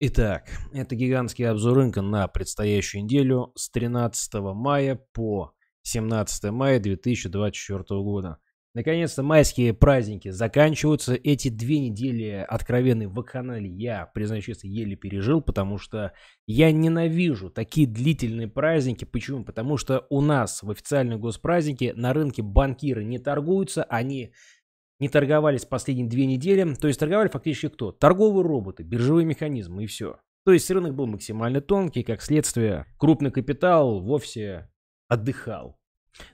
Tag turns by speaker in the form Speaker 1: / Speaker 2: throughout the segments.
Speaker 1: Итак, это гигантский обзор рынка на предстоящую неделю с 13 мая по 17 мая 2024 года. Наконец-то майские праздники заканчиваются. Эти две недели откровенной вакханали я, признаюсь честно, еле пережил, потому что я ненавижу такие длительные праздники. Почему? Потому что у нас в официальные госпраздники на рынке банкиры не торгуются, они не торговались последние две недели. То есть торговали фактически кто? Торговые роботы, биржевые механизмы и все. То есть рынок был максимально тонкий, как следствие крупный капитал вовсе отдыхал.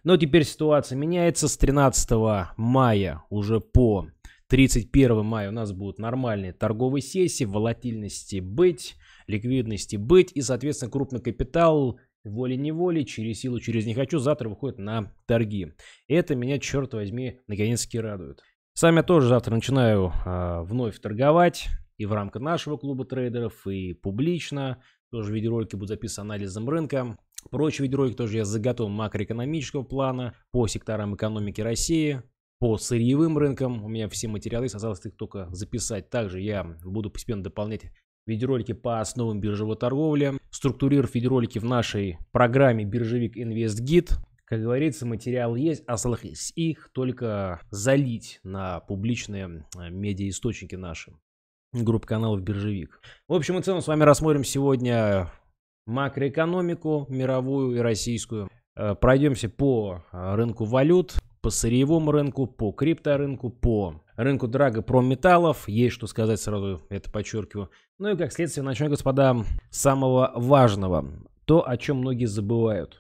Speaker 1: Но теперь ситуация меняется. С 13 мая уже по 31 мая у нас будут нормальные торговые сессии, волатильности быть, ликвидности быть и, соответственно, крупный капитал волей-неволей, через силу, через не хочу, завтра выходит на торги. Это меня, черт возьми, наконец-таки радует. Сам я тоже завтра начинаю э, вновь торговать и в рамках нашего клуба трейдеров, и публично. Тоже видеоролики будут записаны анализом рынка. Прочие видеоролики тоже я заготовил макроэкономического плана по секторам экономики России, по сырьевым рынкам. У меня все материалы, осталось их только записать. Также я буду постепенно дополнять видеоролики по основам биржевой торговли, структурировав видеоролики в нашей программе «Биржевик Инвест Гид». Как говорится, материал есть, осталось а их только залить на публичные э, медиаисточники наши. Групп каналов «Биржевик». В общем и целом, с вами рассмотрим сегодня макроэкономику мировую и российскую. Э, пройдемся по э, рынку валют, по сырьевому рынку, по крипторынку, по рынку драга прометаллов. Есть что сказать сразу, это подчеркиваю. Ну и как следствие начнем, господа, с самого важного. То, о чем многие забывают.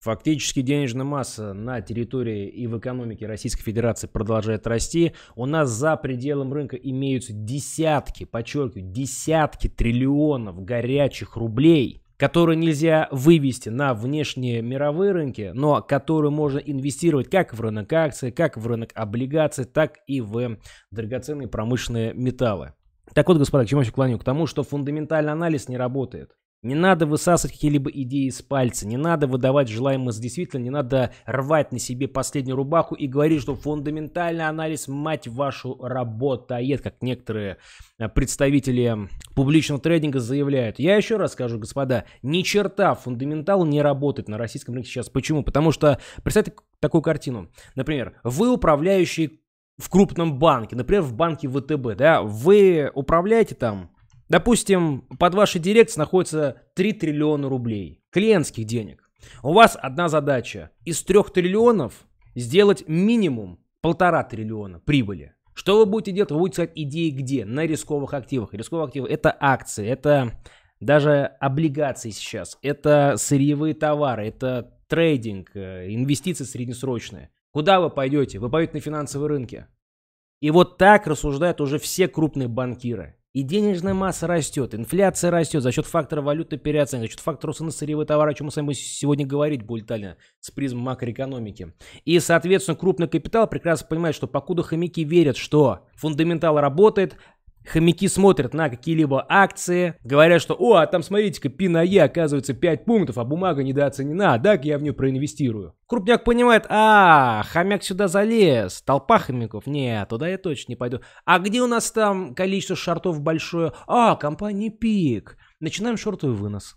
Speaker 1: Фактически денежная масса на территории и в экономике Российской Федерации продолжает расти. У нас за пределом рынка имеются десятки, подчеркиваю, десятки триллионов горячих рублей, которые нельзя вывести на внешние мировые рынки, но которые можно инвестировать как в рынок акций, как в рынок облигаций, так и в драгоценные промышленные металлы. Так вот, господа, к чему я клоню? К тому, что фундаментальный анализ не работает. Не надо высасывать какие-либо идеи из пальца, не надо выдавать желаемое за действительно, не надо рвать на себе последнюю рубаху и говорить, что фундаментальный анализ, мать вашу, работает, как некоторые э, представители публичного трейдинга заявляют. Я еще раз скажу, господа, ни черта фундаментал не работает на российском рынке сейчас. Почему? Потому что, представьте такую картину. Например, вы управляющий в крупном банке, например, в банке ВТБ, да, вы управляете там Допустим, под вашей дирекцией находится 3 триллиона рублей, клиентских денег. У вас одна задача – из 3 триллионов сделать минимум полтора триллиона прибыли. Что вы будете делать? Вы будете искать идеи где? На рисковых активах. Рисковые активы – это акции, это даже облигации сейчас, это сырьевые товары, это трейдинг, э, инвестиции среднесрочные. Куда вы пойдете? Вы пойдете на финансовые рынки. И вот так рассуждают уже все крупные банкиры. И денежная масса растет, инфляция растет за счет фактора валюты переоценки, за счет фактора цены сырьевого товара, о чем мы с вами сегодня говорить более детально с призм макроэкономики. И, соответственно, крупный капитал прекрасно понимает, что покуда хомяки верят, что фундаментал работает, Хомяки смотрят на какие-либо акции, говорят, что «О, а там смотрите-ка, пи оказывается 5 пунктов, а бумага недооценена, так я в нее проинвестирую». Крупняк понимает «А, хомяк сюда залез, толпа хомяков, нет, туда я точно не пойду». «А где у нас там количество шортов большое?» «А, компания Пик». Начинаем шортовый вынос.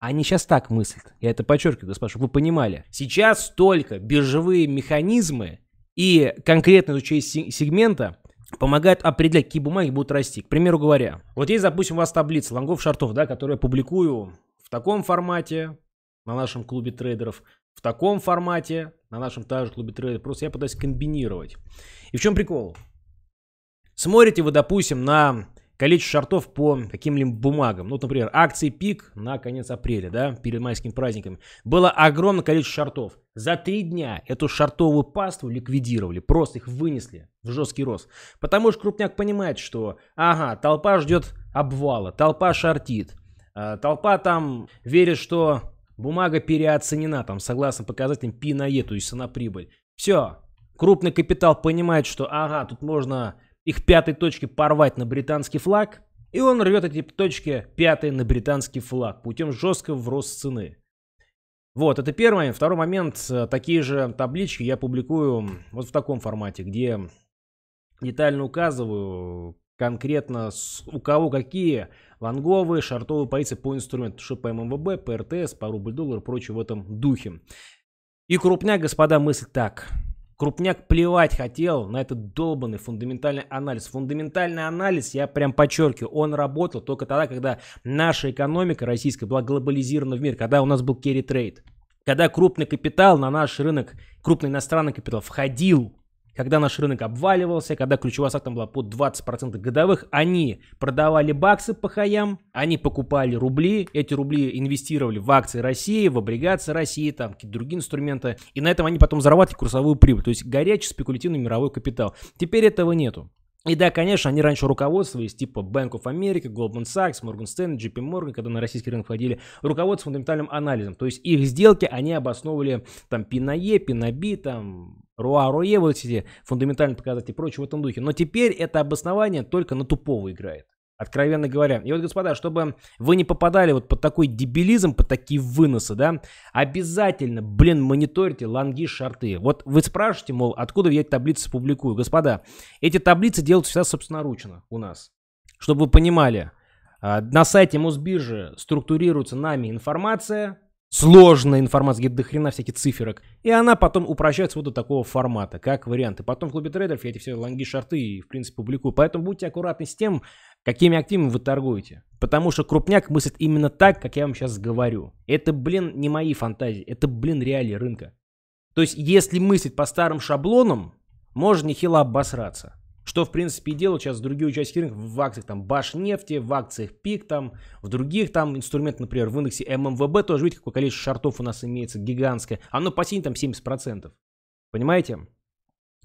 Speaker 1: Они сейчас так мыслят. Я это подчеркиваю, господа, чтобы вы понимали. Сейчас только биржевые механизмы и конкретно из сегмента помогает определять, какие бумаги будут расти. К примеру говоря, вот есть, допустим, у вас таблица лонгов шартов, да, которую я публикую в таком формате на нашем клубе трейдеров, в таком формате на нашем также клубе трейдеров. Просто я пытаюсь комбинировать. И в чем прикол? Смотрите вы, допустим, на количество шортов по каким-либо бумагам. Ну, вот, например, акции пик на конец апреля, да, перед майскими праздниками. Было огромное количество шортов. За три дня эту шортовую паству ликвидировали, просто их вынесли в жесткий рост. Потому что крупняк понимает, что, ага, толпа ждет обвала, толпа шортит. А, толпа там верит, что бумага переоценена, там, согласно показателям P на E, то есть цена прибыль. Все, крупный капитал понимает, что, ага, тут можно их пятой точки порвать на британский флаг, и он рвет эти точки пятой на британский флаг путем жесткого вроста цены. Вот, это первый. Второй момент. Э, такие же таблички я публикую вот в таком формате, где детально указываю конкретно у кого какие лонговые, шартовые позиции по инструменту, что по ММВБ, по РТС, по рубль-доллар и прочее в этом духе. И крупняк, господа, мысль так – Крупняк плевать хотел на этот долбанный фундаментальный анализ. Фундаментальный анализ, я прям подчеркиваю, он работал только тогда, когда наша экономика российская была глобализирована в мир, когда у нас был керри трейд. Когда крупный капитал на наш рынок, крупный иностранный капитал входил когда наш рынок обваливался, когда ключевая ставка была под 20% годовых, они продавали баксы по хаям, они покупали рубли, эти рубли инвестировали в акции России, в облигации России, там какие-то другие инструменты, и на этом они потом зарабатывали курсовую прибыль, то есть горячий спекулятивный мировой капитал. Теперь этого нету. И да, конечно, они раньше руководствовались типа Bank of America, Goldman Sachs, Morgan Stanley, JP Morgan, когда на российский рынок входили, руководство фундаментальным анализом. То есть их сделки они обосновывали там P на E, P на B, там Руа, Руе, вот эти фундаментальные показатели и прочее в этом духе. Но теперь это обоснование только на тупого играет. Откровенно говоря. И вот, господа, чтобы вы не попадали вот под такой дебилизм, под такие выносы, да, обязательно, блин, мониторьте лонги, шарты. Вот вы спрашиваете, мол, откуда я эти таблицы публикую. Господа, эти таблицы делаются всегда собственноручно у нас. Чтобы вы понимали, а, на сайте Мосбиржи структурируется нами информация, сложная информация, где до хрена всяких циферок. И она потом упрощается вот до такого формата, как варианты. Потом в клубе трейдеров я эти все лонги, шарты, в принципе, публикую. Поэтому будьте аккуратны с тем, какими активами вы торгуете. Потому что крупняк мыслит именно так, как я вам сейчас говорю. Это, блин, не мои фантазии, это, блин, реалии рынка. То есть, если мыслить по старым шаблонам, можно нехило обосраться. Что, в принципе, и делают сейчас другие участники рынка в акциях там Башнефти, в акциях ПИК, там, в других там инструментах, например, в индексе ММВБ тоже, видите, какое количество шортов у нас имеется гигантское. Оно по синь там 70%. Понимаете?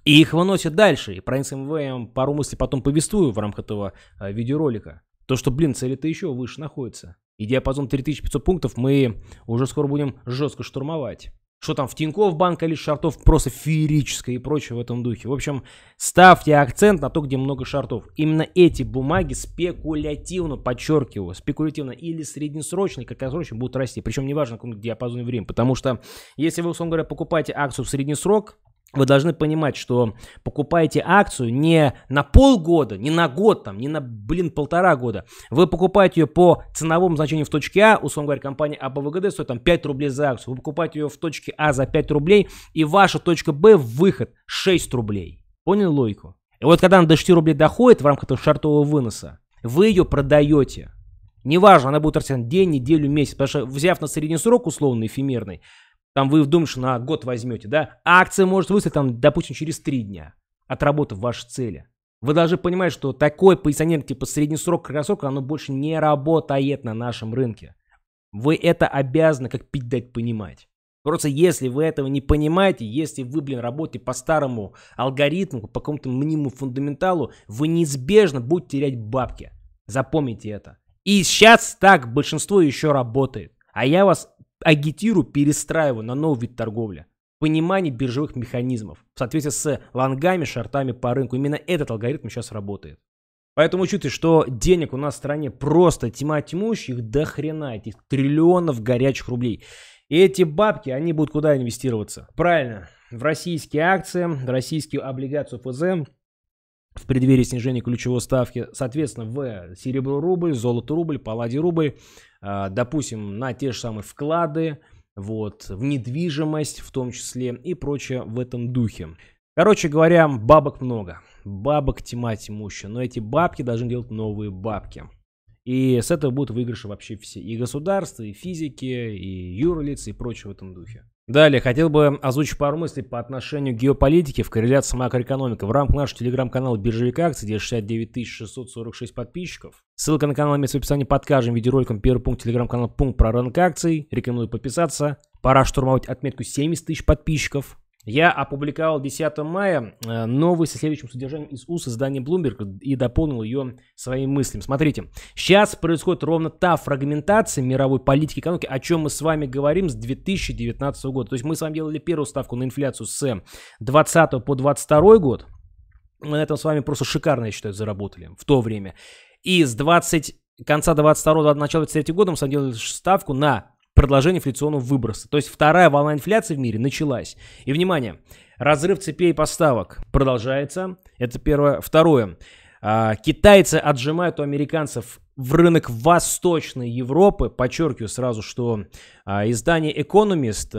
Speaker 1: И их выносят дальше. И про НСМВ я пару мыслей потом повествую в рамках этого э, видеоролика. То, что, блин, цели-то еще выше находятся. И диапазон 3500 пунктов мы уже скоро будем жестко штурмовать что там в Тинькофф банк или шартов просто феерическое и прочее в этом духе. В общем, ставьте акцент на то, где много шартов. Именно эти бумаги спекулятивно, подчеркиваю, спекулятивно или среднесрочно, и краткосрочно будут расти. Причем неважно, в каком диапазоне времени. Потому что если вы, условно говоря, покупаете акцию в среднесрок вы должны понимать, что покупаете акцию не на полгода, не на год, там, не на, блин, полтора года. Вы покупаете ее по ценовому значению в точке А, условно говоря, компания АБВГД стоит там 5 рублей за акцию. Вы покупаете ее в точке А за 5 рублей, и ваша точка Б выход 6 рублей. Понял логику? И вот когда она до 6 рублей доходит в рамках этого шартового выноса, вы ее продаете. Неважно, она будет расти день, неделю, месяц, потому что взяв на средний срок условный эфемерный, там вы, вдумаешь, на год возьмете, да? акция может выставить там, допустим, через три дня, отработав ваши цели. Вы должны понимать, что такой позиционер типа средний срок, краткосрок, оно больше не работает на нашем рынке. Вы это обязаны как пить дать понимать. Просто если вы этого не понимаете, если вы, блин, работаете по старому алгоритму, по какому-то мнимому фундаменталу, вы неизбежно будете терять бабки. Запомните это. И сейчас так большинство еще работает. А я вас агитирую, перестраиваю на новый вид торговли. Понимание биржевых механизмов в соответствии с лонгами, шортами по рынку. Именно этот алгоритм сейчас работает. Поэтому учитывая, что денег у нас в стране просто тьма тьмущих, до хрена этих триллионов горячих рублей. И эти бабки, они будут куда инвестироваться? Правильно, в российские акции, в российские облигации ФЗ, в преддверии снижения ключевой ставки, соответственно, в серебро рубль, золото рубль, палладий рубль, а, допустим, на те же самые вклады, вот, в недвижимость в том числе и прочее в этом духе. Короче говоря, бабок много, бабок тьма тьмущая, но эти бабки должны делать новые бабки. И с этого будут выигрыши вообще все. И государства, и физики, и юрлиц, и прочее в этом духе. Далее, хотел бы озвучить пару мыслей по отношению к геополитике в корреляции с макроэкономикой. В рамках нашего телеграм-канала «Биржевик акции», где 69 646 подписчиков. Ссылка на канал имеется в описании под каждым видеороликом. Первый пункт телеграм-канала «Пункт про рынок акций». Рекомендую подписаться. Пора штурмовать отметку 70 тысяч подписчиков. Я опубликовал 10 мая э, новость со следующим содержанием из УС издания Bloomberg и дополнил ее своим мыслям. Смотрите, сейчас происходит ровно та фрагментация мировой политики экономики, о чем мы с вами говорим с 2019 года. То есть мы с вами делали первую ставку на инфляцию с 20 по 22 год. Мы на этом с вами просто шикарно, я считаю, заработали в то время. И с 20 конца 22 до начала 23 года мы с вами делали ставку на продолжение инфляционного выброса. То есть вторая волна инфляции в мире началась. И, внимание, разрыв цепей поставок продолжается. Это первое. Второе. А, китайцы отжимают у американцев в рынок Восточной Европы. Подчеркиваю сразу, что а, издание Economist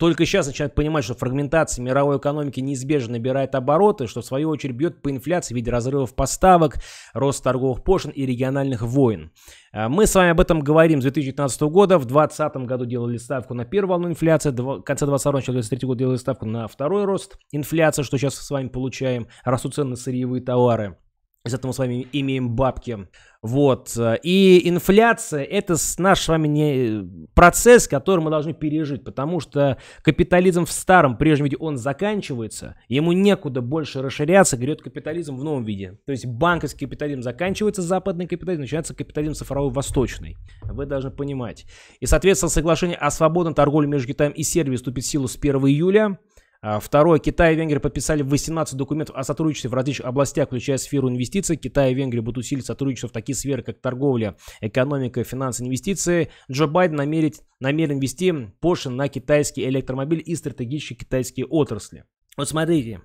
Speaker 1: только сейчас начинают понимать, что фрагментация мировой экономики неизбежно набирает обороты, что в свою очередь бьет по инфляции в виде разрывов поставок, рост торговых пошлин и региональных войн. А, мы с вами об этом говорим с 2015 года. В 2020 году делали ставку на первую волну инфляции, в конце 2022 начала 2023 года делали ставку на второй рост инфляции, что сейчас с вами получаем, растут цены на сырьевые товары из за этого мы с вами имеем бабки. Вот. Э, и инфляция – это наш с вами не процесс, который мы должны пережить, потому что капитализм в старом, прежнем виде, он заканчивается, ему некуда больше расширяться, грет капитализм в новом виде. То есть банковский капитализм заканчивается, западный капитализм, начинается капитализм цифровой восточный. Вы должны понимать. И, соответственно, соглашение о свободной торговле между Китаем и Сербией вступит в силу с 1 июля. А, второе. Китай и Венгрия подписали 18 документов о сотрудничестве в различных областях, включая сферу инвестиций. Китай и Венгрия будут усилить сотрудничество в такие сферы, как торговля, экономика, финансы, инвестиции. Джо Байден намерит, намерен вести пошлин на китайский электромобиль и стратегические китайские отрасли. Вот смотрите,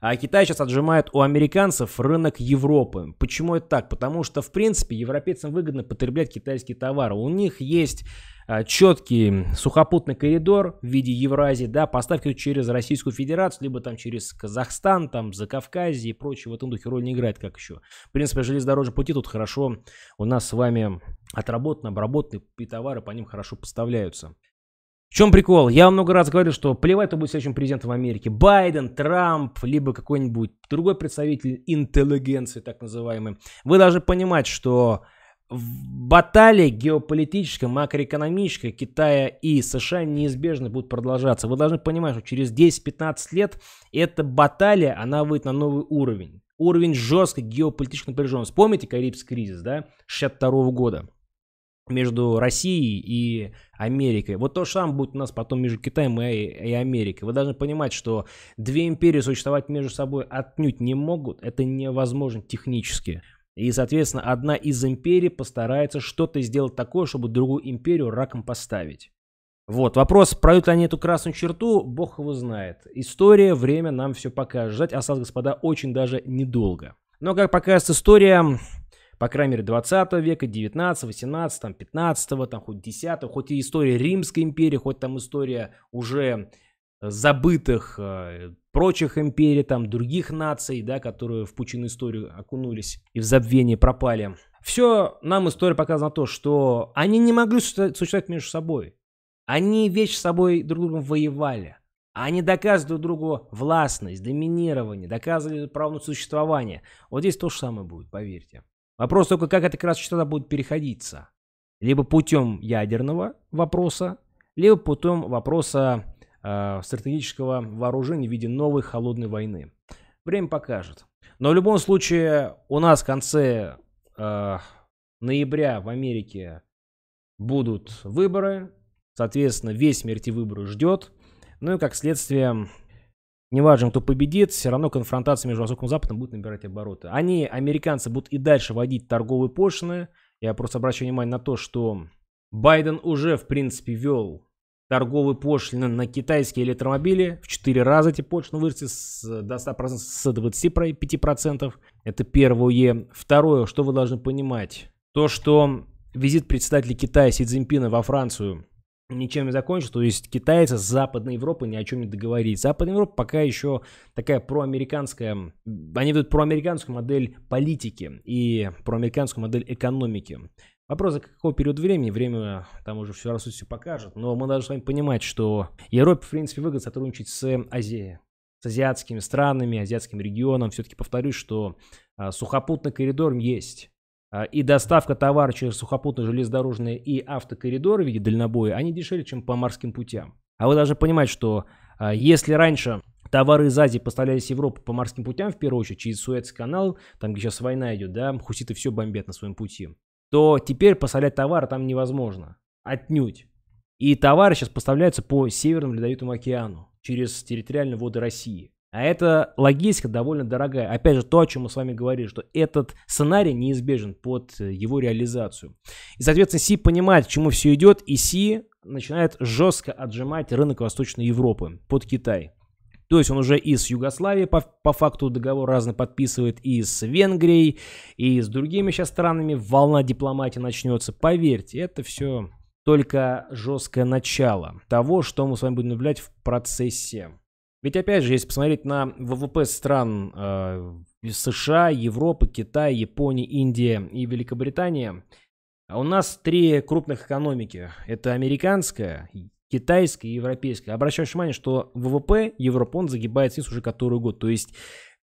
Speaker 1: а Китай сейчас отжимает у американцев рынок Европы. Почему это так? Потому что, в принципе, европейцам выгодно потреблять китайские товары. У них есть Э, четкий сухопутный коридор в виде Евразии, да, поставки через Российскую Федерацию, либо там через Казахстан, там Закавказье и прочее в этом духе роль не играет как еще. В принципе, железнодорожные пути тут хорошо у нас с вами отработаны, обработаны, и товары по ним хорошо поставляются. В чем прикол? Я много раз говорил, что плевать, кто будет следующим президентом Америки. Байден, Трамп, либо какой-нибудь другой представитель интеллигенции, так называемый. Вы должны понимать, что в баталии геополитической, макроэкономической Китая и США неизбежно будут продолжаться. Вы должны понимать, что через 10-15 лет эта баталия, она выйдет на новый уровень. Уровень жесткой геополитической напряженности. Помните Карибский кризис, да, 62 -го года? между Россией и Америкой. Вот то же самое будет у нас потом между Китаем и, и Америкой. Вы должны понимать, что две империи существовать между собой отнюдь не могут. Это невозможно технически. И, соответственно, одна из империй постарается что-то сделать такое, чтобы другую империю раком поставить. Вот, вопрос, пройдут ли они эту красную черту, бог его знает. История, время нам все покажет. Ждать осад господа, очень даже недолго. Но, как покажется история, по крайней мере, 20 века, 19, 18, там, 15, там, хоть 10, хоть и история Римской империи, хоть там история уже забытых э, прочих империй, там, других наций, да, которые в пучину историю окунулись и в забвение пропали. Все нам история показана то, что они не могли существовать между собой. Они вещь с собой друг другом воевали. Они доказывали друг другу властность, доминирование, доказывали право на существование. Вот здесь то же самое будет, поверьте. Вопрос только, как эта красная частота будет переходиться. Либо путем ядерного вопроса, либо путем вопроса Э, стратегического вооружения в виде новой холодной войны. Время покажет. Но в любом случае у нас в конце э, ноября в Америке будут выборы. Соответственно, весь мир эти выборы ждет. Ну и как следствие, неважно, кто победит, все равно конфронтация между Востоком и Западом будет набирать обороты. Они, американцы, будут и дальше вводить торговые пошлины. Я просто обращаю внимание на то, что Байден уже, в принципе, вел торговые пошлины на китайские электромобили. В 4 раза эти пошлины выросли с, до 100%, с 25%. Это первое. Второе, что вы должны понимать. То, что визит председателя Китая Си Цзиньпина во Францию ничем не закончится. То есть китайцы с Западной Европы ни о чем не договорились. Западная Европа пока еще такая проамериканская. Они ведут проамериканскую модель политики и проамериканскую модель экономики. Вопрос, за какого периода времени, время там уже все рассудить все покажет, но мы должны с вами понимать, что Европе, в принципе, выгодно сотрудничать с Азией, с азиатскими странами, азиатским регионом. Все-таки повторюсь, что а, сухопутный коридор есть. А, и доставка товара через сухопутные, железнодорожные и автокоридоры в виде дальнобоя, они дешевле, чем по морским путям. А вы должны понимать, что а, если раньше товары из Азии поставлялись в Европу по морским путям, в первую очередь, через Суэцкий канал, там, где сейчас война идет, да, хуситы все бомбят на своем пути то теперь поставлять товар там невозможно. Отнюдь. И товары сейчас поставляются по Северному Ледовитому океану через территориальные воды России. А это логистика довольно дорогая. Опять же, то, о чем мы с вами говорили, что этот сценарий неизбежен под э, его реализацию. И, соответственно, Си понимает, к чему все идет, и Си начинает жестко отжимать рынок Восточной Европы под Китай. То есть он уже и с Югославией по, по факту договор разный подписывает, и с Венгрией, и с другими сейчас странами. Волна дипломатии начнется. Поверьте, это все только жесткое начало того, что мы с вами будем наблюдать в процессе. Ведь опять же, если посмотреть на ВВП стран э, США, Европы, Китая, Японии, Индии и Великобритании, а у нас три крупных экономики. Это американская, китайской и европейской. Обращаешь внимание, что ВВП он загибает вниз уже который год. То есть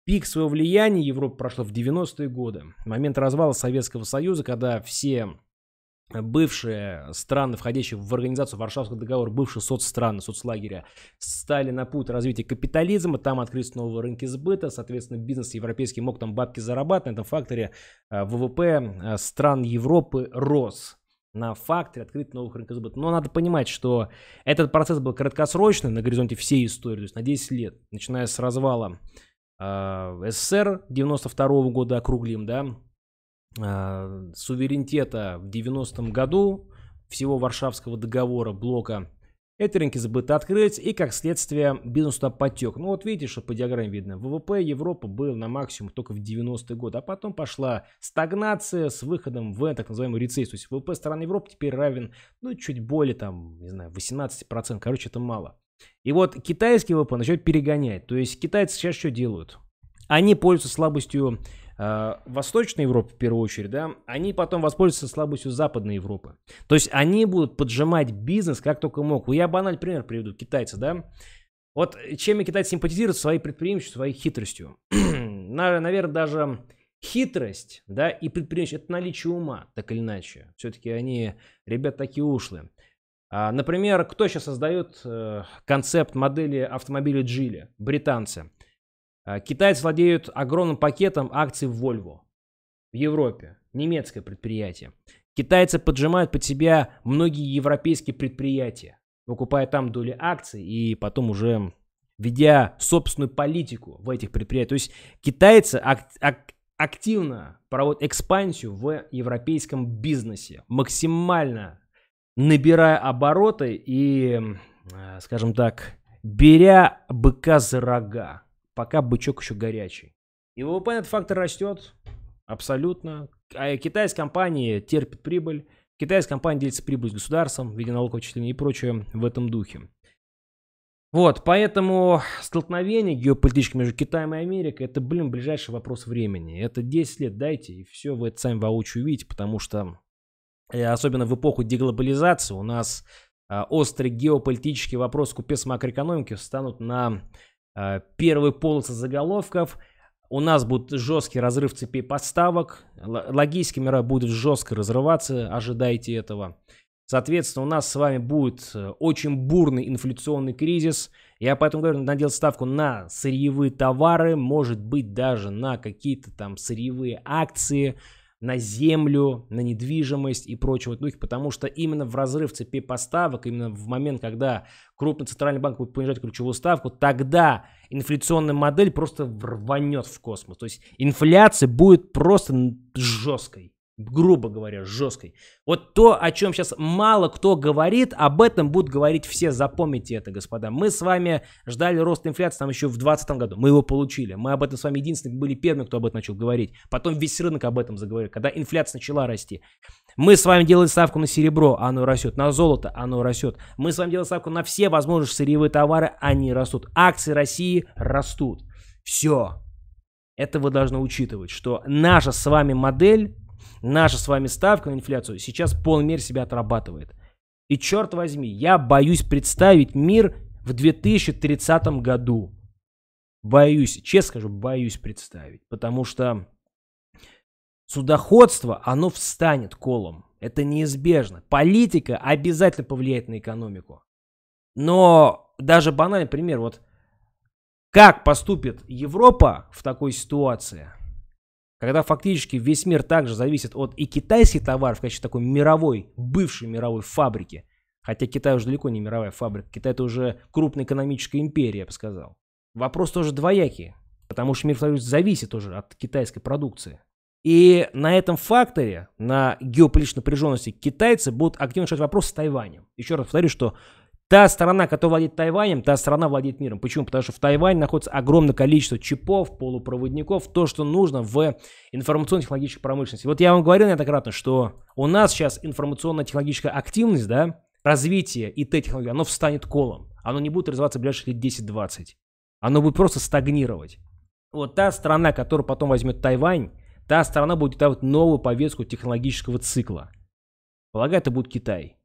Speaker 1: пик своего влияния Европа прошла в 90-е годы. Момент развала Советского Союза, когда все бывшие страны, входящие в организацию Варшавского договора, бывшие соцстраны, соцлагеря, стали на путь развития капитализма, там открылись новые рынки сбыта, соответственно, бизнес европейский мог там бабки зарабатывать, на этом факторе э, ВВП э, стран Европы рос на факторе, открыть новых рынков сбыта. Но надо понимать, что этот процесс был краткосрочный на горизонте всей истории, то есть на 10 лет, начиная с развала э, СССР 92 -го года округлим, да, э, суверенитета в 90-м году, всего Варшавского договора блока эти рынки забыто открыть и, как следствие, бизнес туда потек. Ну вот видите, что по диаграмме видно. ВВП Европы был на максимум только в 90-е годы, а потом пошла стагнация с выходом в так называемую рецессию. То есть ВВП стран Европы теперь равен, ну, чуть более, там, не знаю, 18%. Короче, это мало. И вот китайский ВВП начнет перегонять. То есть китайцы сейчас что делают? Они пользуются слабостью э, Восточной Европы, в первую очередь, да, они потом воспользуются слабостью Западной Европы. То есть они будут поджимать бизнес как только мог. Я банальный пример приведу, китайцы, да. Вот чем китайцы симпатизируют своей предприимчивостью, своей хитростью. Наверное, даже хитрость, да, и предприимчивость – это наличие ума, так или иначе. Все-таки они, ребят, такие ушлые. А, например, кто сейчас создает э, концепт модели автомобиля Джили? Британцы. Э, китайцы владеют огромным пакетом акций в Volvo в Европе, немецкое предприятие. Китайцы поджимают под себя многие европейские предприятия, выкупая там доли акций и потом уже ведя собственную политику в этих предприятиях. То есть китайцы ак- ак- активно проводят экспансию в европейском бизнесе, максимально набирая обороты и, э, скажем так, беря быка за рога пока бычок еще горячий. И ВВП этот фактор растет абсолютно. А китайские компании терпят прибыль. Китайские компании делятся прибыль с государством в виде налогового отчисления и прочее в этом духе. Вот, поэтому столкновение геополитическое между Китаем и Америкой, это, блин, ближайший вопрос времени. Это 10 лет дайте, и все вы это сами воочию увидите, потому что, э, особенно в эпоху деглобализации, у нас а, острый геополитический вопрос купец макроэкономики встанут на Э, Первый полосы заголовков. У нас будет жесткий разрыв цепи поставок. Логистика мира будет жестко разрываться, ожидайте этого. Соответственно, у нас с вами будет э, очень бурный инфляционный кризис. Я поэтому говорю, надел ставку на сырьевые товары, может быть даже на какие-то там сырьевые акции, на землю, на недвижимость и прочего духе, ну, потому что именно в разрыв цепи поставок, именно в момент, когда крупный центральный банк будет понижать ключевую ставку, тогда инфляционная модель просто рванет в космос. То есть инфляция будет просто жесткой грубо говоря, жесткой. Вот то, о чем сейчас мало кто говорит, об этом будут говорить все, запомните это, господа. Мы с вами ждали рост инфляции там еще в 2020 году, мы его получили. Мы об этом с вами единственные были первыми, кто об этом начал говорить. Потом весь рынок об этом заговорил, когда инфляция начала расти. Мы с вами делали ставку на серебро, оно растет, на золото, оно растет. Мы с вами делали ставку на все возможные сырьевые товары, они растут. Акции России растут. Все. Это вы должны учитывать, что наша с вами модель наша с вами ставка на инфляцию сейчас в себя отрабатывает. И черт возьми, я боюсь представить мир в 2030 году. Боюсь, честно скажу, боюсь представить. Потому что судоходство, оно встанет колом. Это неизбежно. Политика обязательно повлияет на экономику. Но даже банальный пример, вот как поступит Европа в такой ситуации – когда фактически весь мир также зависит от и китайских товаров в качестве такой мировой, бывшей мировой фабрики. Хотя Китай уже далеко не мировая фабрика. Китай это уже крупная экономическая империя, я бы сказал. Вопрос тоже двоякий. Потому что мир Союз зависит уже от китайской продукции. И на этом факторе, на геополитической напряженности, китайцы будут активно решать вопрос с Тайванем. Еще раз повторю, что Та страна, которая владеет Тайванем, та страна владеет миром. Почему? Потому что в Тайване находится огромное количество чипов, полупроводников, то, что нужно в информационно-технологической промышленности. Вот я вам говорил неоднократно, что у нас сейчас информационно-технологическая активность, да, развитие ИТ-технологий, оно встанет колом. Оно не будет развиваться в ближайшие лет 10-20. Оно будет просто стагнировать. Вот та страна, которая потом возьмет Тайвань, та страна будет давать новую повестку технологического цикла. Полагаю, это будет Китай.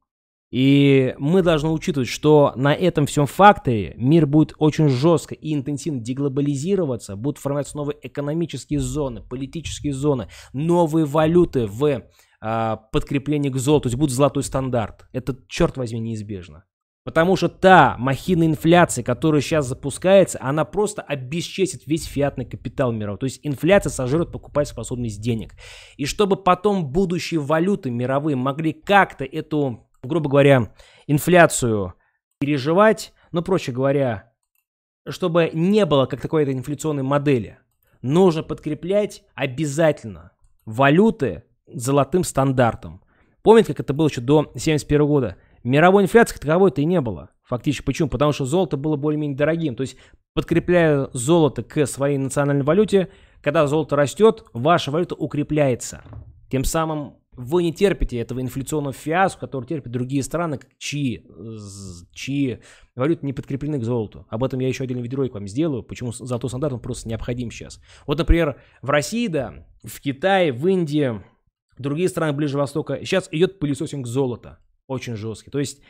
Speaker 1: И мы должны учитывать, что на этом всем факторе мир будет очень жестко и интенсивно деглобализироваться, будут формироваться новые экономические зоны, политические зоны, новые валюты в э, подкреплении к золоту, то есть будет золотой стандарт. Это, черт возьми, неизбежно. Потому что та махина инфляции, которая сейчас запускается, она просто обесчестит весь фиатный капитал мира. То есть инфляция сожрет способность денег. И чтобы потом будущие валюты мировые могли как-то эту грубо говоря, инфляцию переживать, но ну, проще говоря, чтобы не было как такой этой инфляционной модели, нужно подкреплять обязательно валюты золотым стандартом. Помните, как это было еще до 71 года? Мировой инфляции как таковой-то и не было. Фактически. Почему? Потому что золото было более-менее дорогим. То есть, подкрепляя золото к своей национальной валюте, когда золото растет, ваша валюта укрепляется. Тем самым вы не терпите этого инфляционного фиаско, который терпят другие страны, чьи, чьи валюты не подкреплены к золоту. Об этом я еще отдельный видеоролик вам сделаю, почему золотой стандарт он просто необходим сейчас. Вот, например, в России, да, в Китае, в Индии, другие страны ближе Востока, сейчас идет пылесосинг золота, очень жесткий. То есть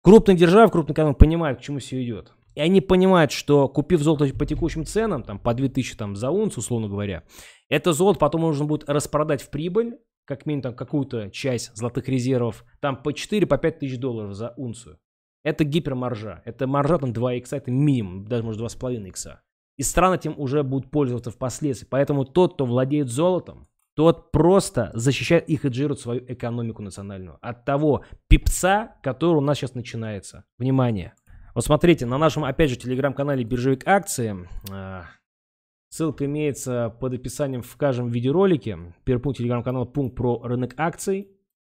Speaker 1: крупные державы, крупные экономики понимают, к чему все идет. И они понимают, что купив золото по текущим ценам, там по 2000 там, за унцию, условно говоря, это золото потом нужно будет распродать в прибыль, как минимум там какую-то часть золотых резервов, там по 4-5 по тысяч долларов за унцию. Это гипермаржа. Это маржа там 2 икса, это минимум, даже может 2,5 икса. И страны этим уже будут пользоваться впоследствии. Поэтому тот, кто владеет золотом, тот просто защищает и хеджирует свою экономику национальную от того пипца, который у нас сейчас начинается. Внимание! Вот смотрите, на нашем, опять же, телеграм-канале «Биржевик акции» а, Ссылка имеется под описанием в каждом видеоролике. Первый пункт телеграм-канала пункт про рынок акций.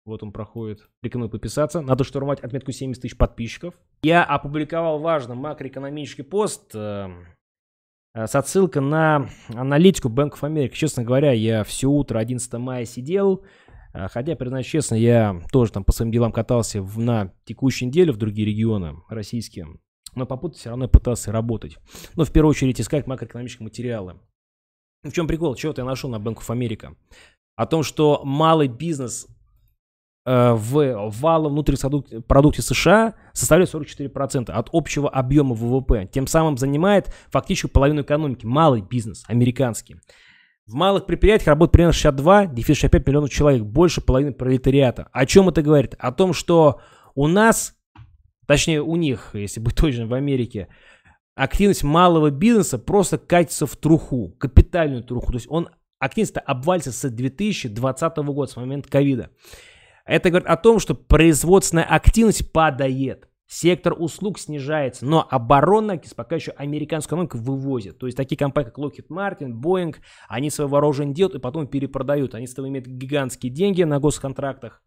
Speaker 1: Вот он проходит. Рекомендую подписаться. Надо штурмовать отметку 70 тысяч подписчиков. Я опубликовал важный макроэкономический пост э, э, с отсылкой на аналитику Bank of America. Честно говоря, я все утро 11 мая сидел. Э, хотя, признаюсь честно, я тоже там по своим делам катался в, на текущей неделе в другие регионы российские но попутно все равно пытаться работать. Но ну, в первую очередь искать макроэкономические материалы. В чем прикол? Чего то я нашел на Bank of America? О том, что малый бизнес э, в валовом внутреннем продукте США составляет 44% от общего объема ВВП. Тем самым занимает фактически половину экономики. Малый бизнес, американский. В малых предприятиях работает примерно 62, дефис 65 миллионов человек, больше половины пролетариата. О чем это говорит? О том, что у нас точнее у них, если быть точным, в Америке, активность малого бизнеса просто катится в труху, капитальную труху. То есть он активность обвалится с 2020 года, с момента ковида. Это говорит о том, что производственная активность падает. Сектор услуг снижается, но оборонная активность пока еще американскую экономику вывозит. То есть такие компании, как Lockheed Martin, Boeing, они свое вооружение делают и потом перепродают. Они с этого имеют гигантские деньги на госконтрактах.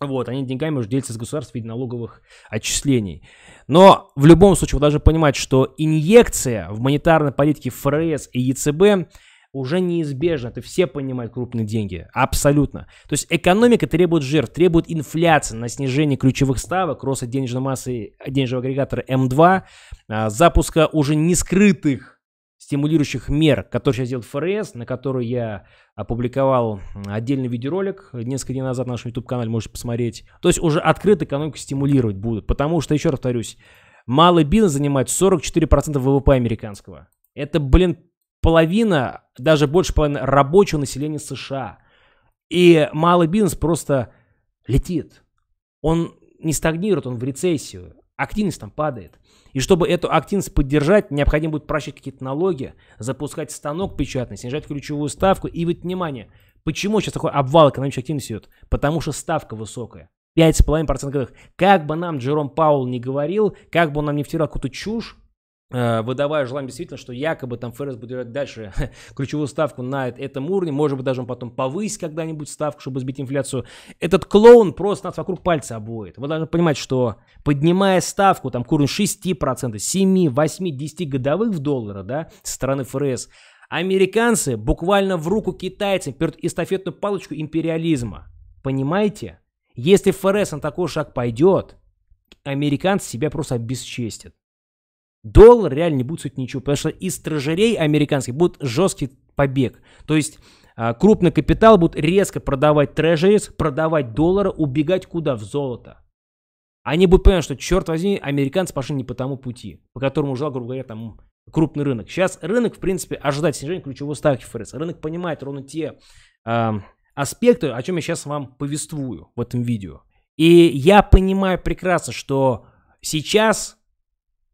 Speaker 1: Вот, они деньгами уже делятся с государством в виде налоговых отчислений. Но в любом случае вы должны понимать, что инъекция в монетарной политике ФРС и ЕЦБ уже неизбежно. Это все понимают крупные деньги. Абсолютно. То есть экономика требует жертв, требует инфляции на снижение ключевых ставок, роста денежной массы денежного агрегатора М2, а, запуска уже не скрытых стимулирующих мер, которые сейчас делает ФРС, на которую я опубликовал отдельный видеоролик несколько дней назад на нашем YouTube-канале, можете посмотреть. То есть уже открыто экономику стимулировать будут, потому что, еще раз повторюсь, малый бизнес занимает 44% ВВП американского. Это, блин, половина, даже больше половины рабочего населения США. И малый бизнес просто летит. Он не стагнирует, он в рецессию. Активность там падает. И чтобы эту активность поддержать, необходимо будет прощать какие-то налоги, запускать станок печатный, снижать ключевую ставку. И вот, внимание, почему сейчас такой обвал экономической активности идет? Потому что ставка высокая. 5,5% годовых. Как бы нам Джером Паул не говорил, как бы он нам не втирал какую-то чушь, Э, выдавая желание действительно, что якобы там ФРС будет делать дальше ключевую ставку на этом уровне, может быть, даже он потом повысит когда-нибудь ставку, чтобы сбить инфляцию. Этот клоун просто нас вокруг пальца обводит. Вы должны понимать, что поднимая ставку там к уровню 6%, 7, 8, 10 годовых в доллара, да, со стороны ФРС, американцы буквально в руку китайцам перед эстафетную палочку империализма. Понимаете? Если ФРС на такой шаг пойдет, американцы себя просто обесчестят доллар реально не будет суть ничего, потому что из тражерей американских будет жесткий побег. То есть а, крупный капитал будет резко продавать трежерис, продавать доллары, убегать куда? В золото. Они будут понимать, что, черт возьми, американцы пошли не по тому пути, по которому жил, грубо говоря, там крупный рынок. Сейчас рынок, в принципе, ожидает снижения ключевой ставки ФРС. Рынок понимает ровно те э, аспекты, о чем я сейчас вам повествую в этом видео. И я понимаю прекрасно, что сейчас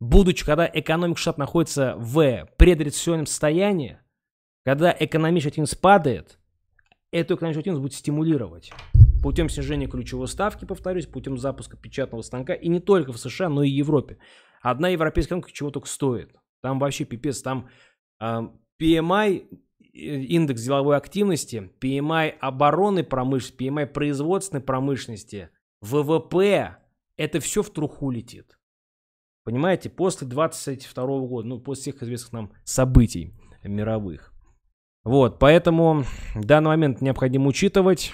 Speaker 1: будучи, когда экономика штат находится в предрецессионном состоянии, когда экономический активность падает, эту экономическую активность будет стимулировать путем снижения ключевой ставки, повторюсь, путем запуска печатного станка, и не только в США, но и в Европе. Одна европейская экономика чего только стоит. Там вообще пипец, там а, э, PMI, индекс деловой активности, PMI обороны промышленности, PMI производственной промышленности, ВВП, это все в труху летит. Понимаете, после 22 года, ну, после всех известных нам событий мировых. Вот, поэтому данный момент необходимо учитывать.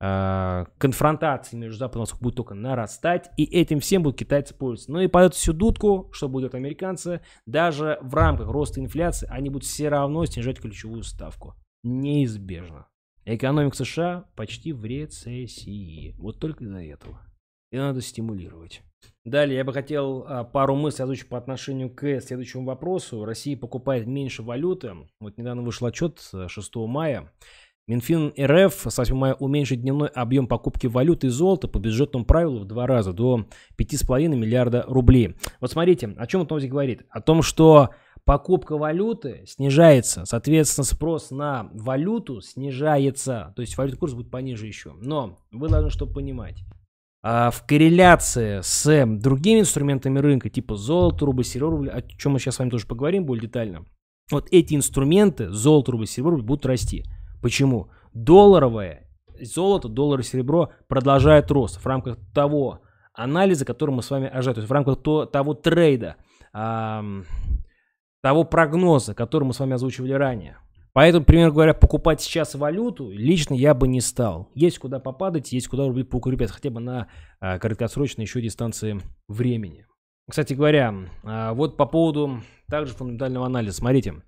Speaker 1: А, конфронтации между Западом и будет только нарастать, и этим всем будут китайцы пользоваться. Ну и под эту всю дудку, что будут американцы, даже в рамках роста инфляции они будут все равно снижать ключевую ставку. Неизбежно. Экономика США почти в рецессии. Вот только из-за этого. И надо стимулировать. Далее я бы хотел а, пару мыслей озвучить по отношению к следующему вопросу. Россия покупает меньше валюты. Вот недавно вышел отчет 6 э, мая. Минфин РФ с 8 мая уменьшит дневной объем покупки валюты и золота по бюджетному правилу в два раза до 5,5 миллиарда рублей. Вот смотрите, о чем это новость говорит? О том, что покупка валюты снижается, соответственно, спрос на валюту снижается, то есть валютный курс будет пониже еще. Но вы должны что понимать. А в корреляции с эм, другими инструментами рынка, типа золото рубль, серебро, рубль, о чем мы сейчас с вами тоже поговорим более детально, вот эти инструменты, золото, рубль, серебро, рубль, будут расти. Почему? Долларовое золото, доллар и серебро продолжают рост в рамках того анализа, который мы с вами ожидаем, то есть в рамках то, того трейда, эм, того прогноза, который мы с вами озвучивали ранее. Поэтому, примерно говоря, покупать сейчас валюту лично я бы не стал. Есть куда попадать, есть куда рубли поукрепят, хотя бы на а, краткосрочной еще дистанции времени. Кстати говоря, а, вот по поводу также фундаментального анализа. Смотрите,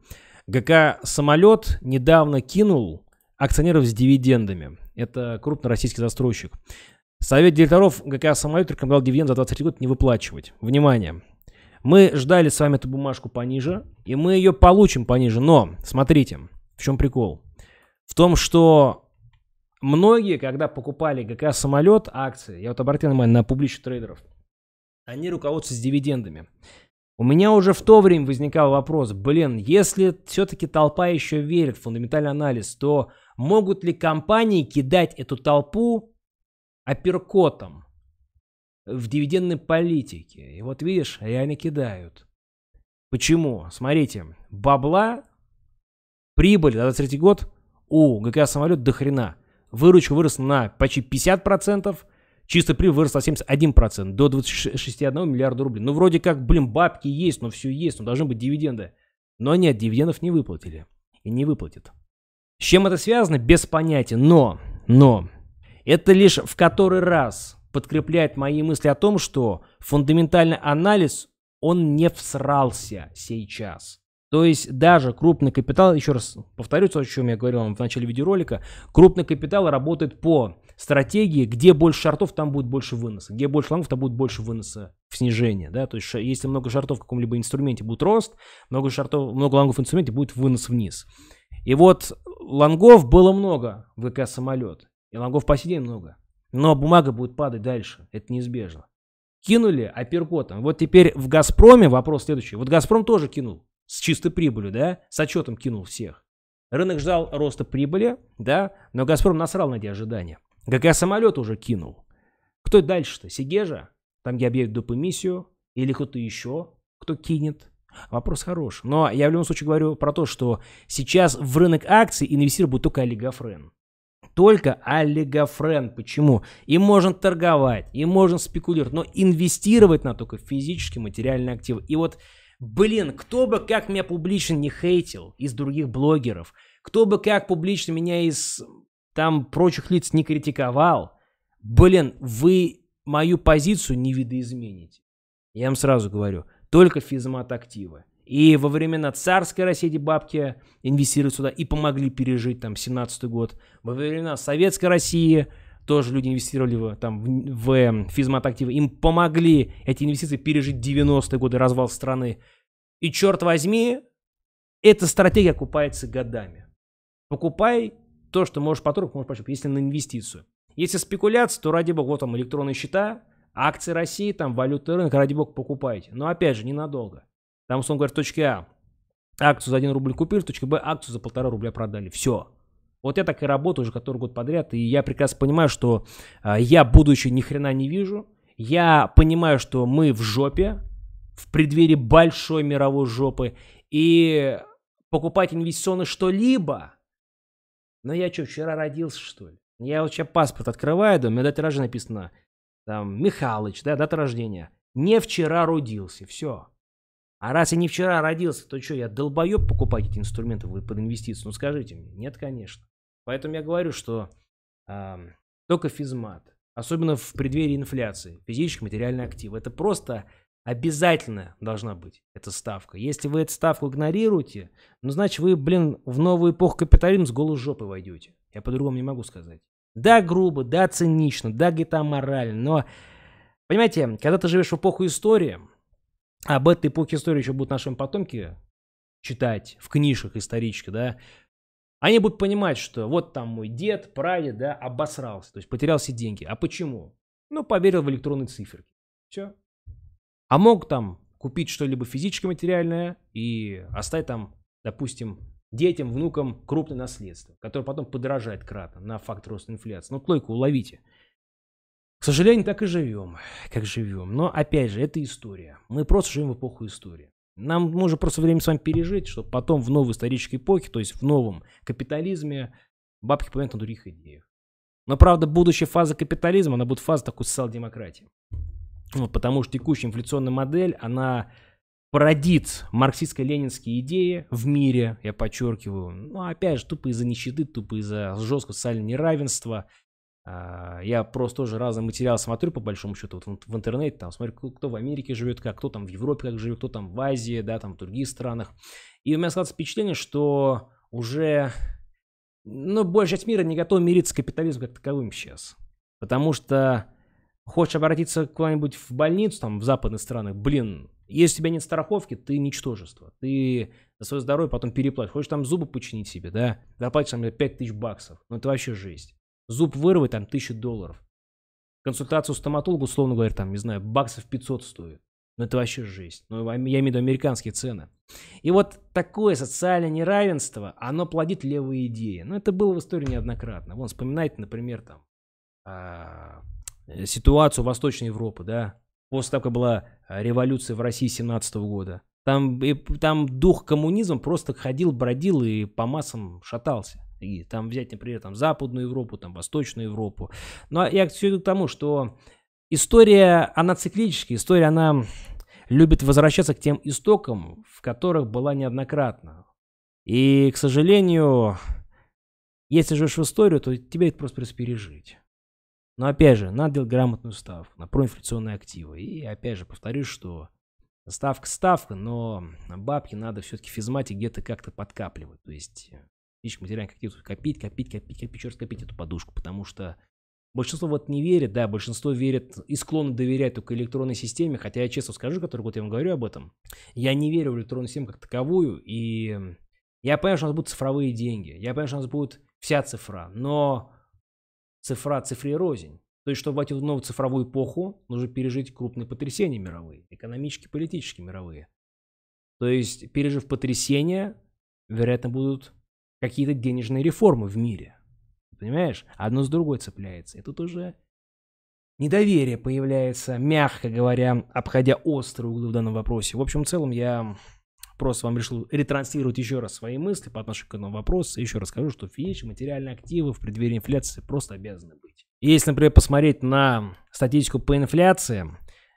Speaker 1: ГК «Самолет» недавно кинул акционеров с дивидендами. Это крупный российский застройщик. Совет директоров ГК «Самолет» рекомендовал дивиденд за 23 год не выплачивать. Внимание! Мы ждали с вами эту бумажку пониже, и мы ее получим пониже, но, смотрите, в чем прикол? В том, что многие, когда покупали ГК самолет, акции, я вот обратил внимание на публичных трейдеров, они руководствуются дивидендами. У меня уже в то время возникал вопрос, блин, если все-таки толпа еще верит в фундаментальный анализ, то могут ли компании кидать эту толпу апперкотом в дивидендной политике? И вот видишь, реально кидают. Почему? Смотрите, бабла Прибыль за 23 год у ГК «Самолет» до хрена. Выручка выросла на почти 50%, чистый прибыль вырос на 71%, до 26,1 миллиарда рублей. Ну, вроде как, блин, бабки есть, но все есть, но должны быть дивиденды. Но нет, дивидендов не выплатили. И не выплатят. С чем это связано, без понятия. Но, но, это лишь в который раз подкрепляет мои мысли о том, что фундаментальный анализ, он не всрался сейчас. То есть даже крупный капитал, еще раз повторюсь то, о чем я говорил вам в начале видеоролика, крупный капитал работает по стратегии, где больше шартов, там будет больше выноса, где больше лонгов, там будет больше выноса в снижение, да, то есть если много шартов в каком-либо инструменте будет рост, много шартов, много лонгов в инструменте будет вынос вниз. И вот лонгов было много в ВК «Самолет», и лонгов по сей день много, но бумага будет падать дальше, это неизбежно. Кинули апперкотом. Вот теперь в «Газпроме» вопрос следующий. Вот «Газпром» тоже кинул с чистой прибылью, да, с отчетом кинул всех. Рынок ждал роста прибыли, да, но «Газпром» насрал на эти ожидания. ГК самолет уже кинул. Кто дальше-то? Сигежа? Там я объявят доп. эмиссию? Или кто-то еще, кто кинет? Вопрос хорош. Но я в любом случае говорю про то, что сейчас в рынок акций инвестировать будет только олигофрен. Только олигофрен. Почему? Им можно торговать, им можно спекулировать, но инвестировать на только физические материальные активы. И вот Блин, кто бы как меня публично не хейтил из других блогеров, кто бы как публично меня из там прочих лиц не критиковал, блин, вы мою позицию не видоизмените. Я вам сразу говорю, только физмат актива. И во времена царской России эти бабки инвестировали сюда и помогли пережить там 17 год. Во времена советской России тоже люди инвестировали в, там, в, в эм, физмат-активы, им помогли эти инвестиции пережить 90-е годы, развал страны. И черт возьми, эта стратегия окупается годами. Покупай то, что можешь потрогать, можешь пощупать, если на инвестицию. Если спекуляция, то ради бога, вот там электронные счета, акции России, там валюты рынок, ради бога, покупайте. Но опять же, ненадолго. Там, условно говоря, в точке А акцию за 1 рубль купили, в точке Б акцию за полтора рубля продали. Все. Вот я так и работаю уже который год подряд, и я прекрасно понимаю, что э, я будущее ни хрена не вижу. Я понимаю, что мы в жопе, в преддверии большой мировой жопы, и покупать инвестиционно что-либо, но я что, вчера родился, что ли? Я вот сейчас паспорт открываю, да, у меня дата рождения написано, там, Михалыч, да, дата рождения. Не вчера родился, все. А раз я не вчера родился, то что, я долбоеб покупать эти инструменты под инвестицию? Ну скажите мне, нет, конечно. Поэтому я говорю, что э, только физмат, особенно в преддверии инфляции, физический материальный актив, это просто обязательно должна быть эта ставка. Если вы эту ставку игнорируете, ну, значит, вы, блин, в новую эпоху капитализма с голой жопы войдете. Я по-другому не могу сказать. Да, грубо, да, цинично, да, где-то аморально, но, понимаете, когда ты живешь в эпоху истории, об этой эпохе истории еще будут нашим потомки читать в книжках исторически, да, они будут понимать, что вот там мой дед, прадед, да, обосрался, то есть потерял все деньги. А почему? Ну, поверил в электронные циферки. Все. А мог там купить что-либо физическое, материальное и оставить там, допустим, детям, внукам крупное наследство, которое потом подорожает кратно на факт роста инфляции. Ну, логику уловите. К сожалению, так и живем, как живем. Но, опять же, это история. Мы просто живем в эпоху истории. Нам нужно просто время с вами пережить, чтобы потом в новой исторической эпохе, то есть в новом капитализме, бабки поменяют на других идеях. Но, правда, будущая фаза капитализма, она будет фаза такой социал-демократии. Вот, потому что текущая инфляционная модель, она породит марксистско-ленинские идеи в мире, я подчеркиваю. Ну, опять же, тупо из-за нищеты, тупо из-за жесткого социального неравенства, а, я просто тоже разные материалы смотрю, по большому счету, вот в интернете, там, смотрю, кто в Америке живет, как, кто там в Европе как живет, кто там в Азии, да, там в других странах. И у меня складывается впечатление, что уже, ну, большая часть мира не готова мириться с капитализмом как таковым сейчас. Потому что хочешь обратиться куда-нибудь в больницу, там, в западных странах, блин, если у тебя нет страховки, ты ничтожество. Ты за свое здоровье потом переплатишь. Хочешь там зубы починить себе, да? Заплатишь там 5 тысяч баксов. Ну, это вообще жесть. Зуб вырвать там тысячу долларов. Консультацию стоматологу, условно говоря, там, не знаю, баксов 500 стоит. Ну это вообще жесть. Ну, а я имею в виду американские цены. И вот такое социальное неравенство, оно плодит левые идеи. Ну это было в истории неоднократно. Вон, вспоминайте, например, там, а, ситуацию Восточной Европы, да, после того, как была а, революция в России 17 -го года. Там, и, там дух коммунизма просто ходил, бродил и по массам шатался. И там взять, например, там Западную Европу, там Восточную Европу. Но ну, а я все иду к тому, что история, она циклическая, история, она любит возвращаться к тем истокам, в которых была неоднократно. И, к сожалению, если живешь в историю, то тебе это просто придется пережить. Но опять же, надо делать грамотную ставку на проинфляционные активы. И опять же, повторюсь, что ставка ставка, но бабки надо все-таки физмате где-то как-то подкапливать. То есть физических материальных активов копить, копить, копить, копить, еще копить эту подушку, потому что большинство вот не верит, да, большинство верит и склонно доверять только электронной системе, хотя я честно скажу, который год я вам говорю об этом, я не верю в электронную систему как таковую, и я понимаю, что у нас будут цифровые деньги, я понимаю, что у нас будет вся цифра, но цифра цифре рознь. То есть, чтобы войти в новую цифровую эпоху, нужно пережить крупные потрясения мировые, экономические, политические мировые. То есть, пережив потрясения, вероятно, будут какие-то денежные реформы в мире. Понимаешь? Одно с другой цепляется. И тут уже недоверие появляется, мягко говоря, обходя острые углы в данном вопросе. В общем в целом я просто вам решил ретранслировать еще раз свои мысли по отношению к этому вопросу. Еще раз скажу, что вещи, материальные активы в преддверии инфляции просто обязаны быть. если, например, посмотреть на статистику по инфляции,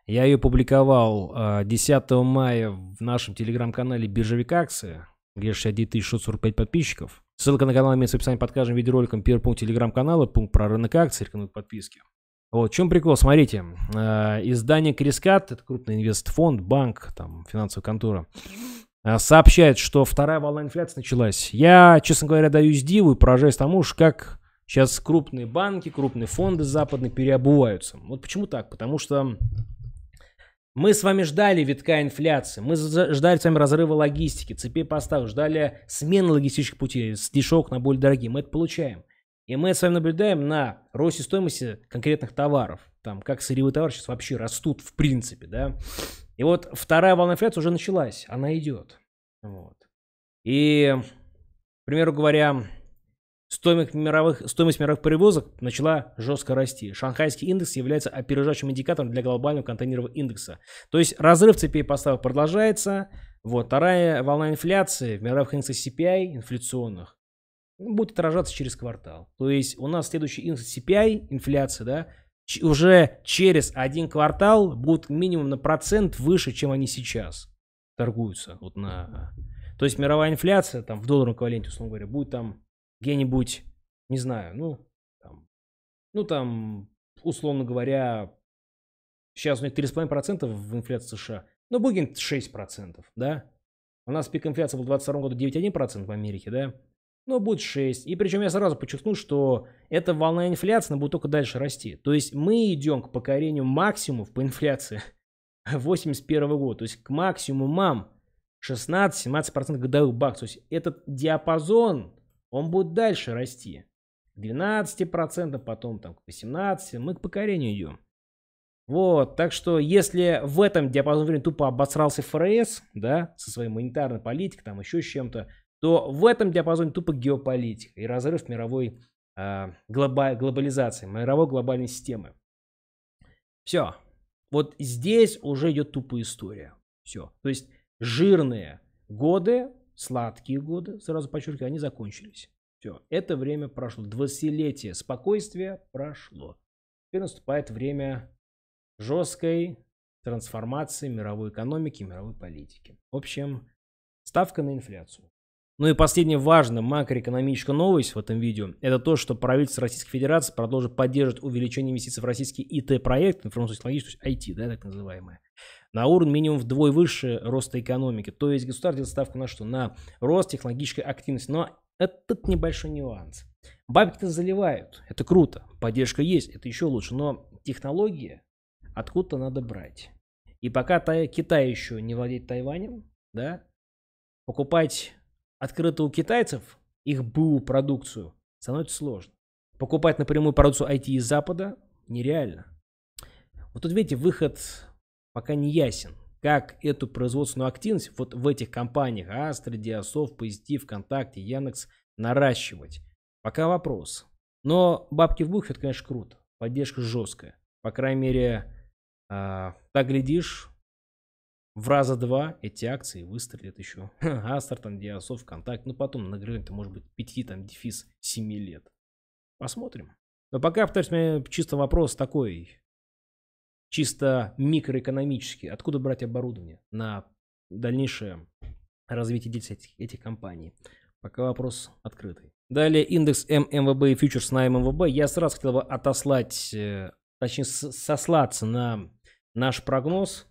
Speaker 1: я ее публиковал 10 э, мая в нашем телеграм-канале «Биржевик акции» где 61 подписчиков. Ссылка на канал имеется в описании под каждым видеороликом. Первый пункт телеграм-канала, пункт про рынок акций, рекомендую подписки. Вот, в чем прикол, смотрите, э, издание Крискат, это крупный инвестфонд, банк, там, финансовая контора, э, сообщает, что вторая волна инфляции началась. Я, честно говоря, даюсь диву и поражаюсь тому, что как сейчас крупные банки, крупные фонды западные переобуваются. Вот почему так? Потому что мы с вами ждали витка инфляции, мы ждали с вами разрыва логистики, цепей поставок, ждали смены логистических путей с дешевых на более дорогие. Мы это получаем. И мы с вами наблюдаем на росте стоимости конкретных товаров. Там как сырьевые товары сейчас вообще растут в принципе, да. И вот вторая волна инфляции уже началась, она идет. Вот. И, к примеру говоря, Стоимость мировых, стоимость мировых перевозок начала жестко расти. Шанхайский индекс является опережающим индикатором для глобального контейнерового индекса. То есть разрыв цепей поставок продолжается. Вот вторая волна инфляции в мировых индексах CPI, инфляционных, будет отражаться через квартал. То есть у нас следующий индекс CPI, инфляция, да, уже через один квартал будет минимум на процент выше, чем они сейчас торгуются. Вот на... То есть мировая инфляция там, в долларовом эквиваленте, условно говоря, будет там где-нибудь, не знаю, ну, там, ну, там, условно говоря, сейчас у них 3,5% в инфляции США, но Бугин 6%, да? У нас пик инфляции был в 2022 году 9,1% в Америке, да? Но ну, будет 6. И причем я сразу подчеркну, что эта волна инфляции она будет только дальше расти. То есть мы идем к покорению максимумов по инфляции 81 года. То есть к максимумам 16-17% годовых баксов. То есть этот диапазон он будет дальше расти. К 12%, потом там к 18%, мы к покорению идем. Вот, так что если в этом диапазоне времени тупо обосрался ФРС, да, со своей монетарной политикой, там еще с чем-то, то в этом диапазоне тупо геополитика и разрыв мировой э, глоба, глобализации, мировой глобальной системы. Все. Вот здесь уже идет тупая история. Все. То есть жирные годы сладкие годы, сразу подчеркиваю, они закончились. Все, это время прошло. 20-летие спокойствия прошло. Теперь наступает время жесткой трансформации мировой экономики, мировой политики. В общем, ставка на инфляцию. Ну и последняя важная макроэкономическая новость в этом видео – это то, что правительство Российской Федерации продолжит поддерживать увеличение инвестиций в российские ит проект информационно технологический то есть IT, да, так называемое, на уровень минимум вдвое выше роста экономики. То есть государство делает ставку на что? На рост технологической активности. Но этот небольшой нюанс. Бабки-то заливают, это круто, поддержка есть, это еще лучше, но технологии откуда-то надо брать. И пока Китай еще не владеет Тайванем, да, покупать открыто у китайцев, их БУ продукцию, становится сложно. Покупать напрямую продукцию IT из Запада нереально. Вот тут, видите, выход пока не ясен. Как эту производственную активность вот в этих компаниях Астра, Диасов, Позитив, ВКонтакте, Яндекс наращивать? Пока вопрос. Но бабки в бух, это, конечно, круто. Поддержка жесткая. По крайней мере, э, так глядишь, в раза два эти акции выстрелят еще. Астартон, Диасов, Контакт. Ну потом на горизонте может быть 5 там дефис 7 лет. Посмотрим. Но пока, повторюсь, у меня чисто вопрос такой. Чисто микроэкономический. Откуда брать оборудование на дальнейшее развитие этих этих компаний? Пока вопрос открытый. Далее индекс ММВБ и фьючерс на ММВБ. Я сразу хотел бы отослать, э, точнее сослаться на наш прогноз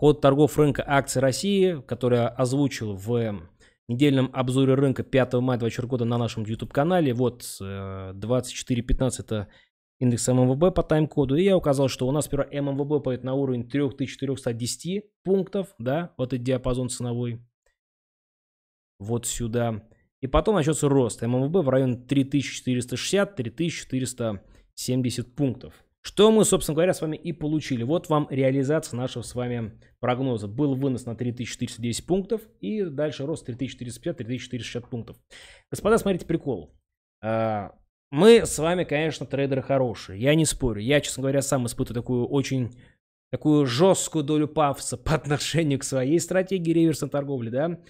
Speaker 1: Ход торгов рынка акций России, который я озвучил в недельном обзоре рынка 5 мая 2024 года на нашем YouTube-канале. Вот 24.15 э, это индекс ММВБ по тайм-коду. И я указал, что у нас сперва ММВБ пойдет на уровень 3410 пунктов, да, вот этот диапазон ценовой. Вот сюда. И потом начнется рост. ММВБ в район 3460-3470 пунктов. Что мы, собственно говоря, с вами и получили. Вот вам реализация нашего с вами прогноза. Был вынос на 3410 пунктов и дальше рост 3450-3460 пунктов. Господа, смотрите прикол. А, мы с вами, конечно, трейдеры хорошие. Я не спорю. Я, честно говоря, сам испытываю такую очень такую жесткую долю пафоса по отношению к своей стратегии реверсной торговли, да,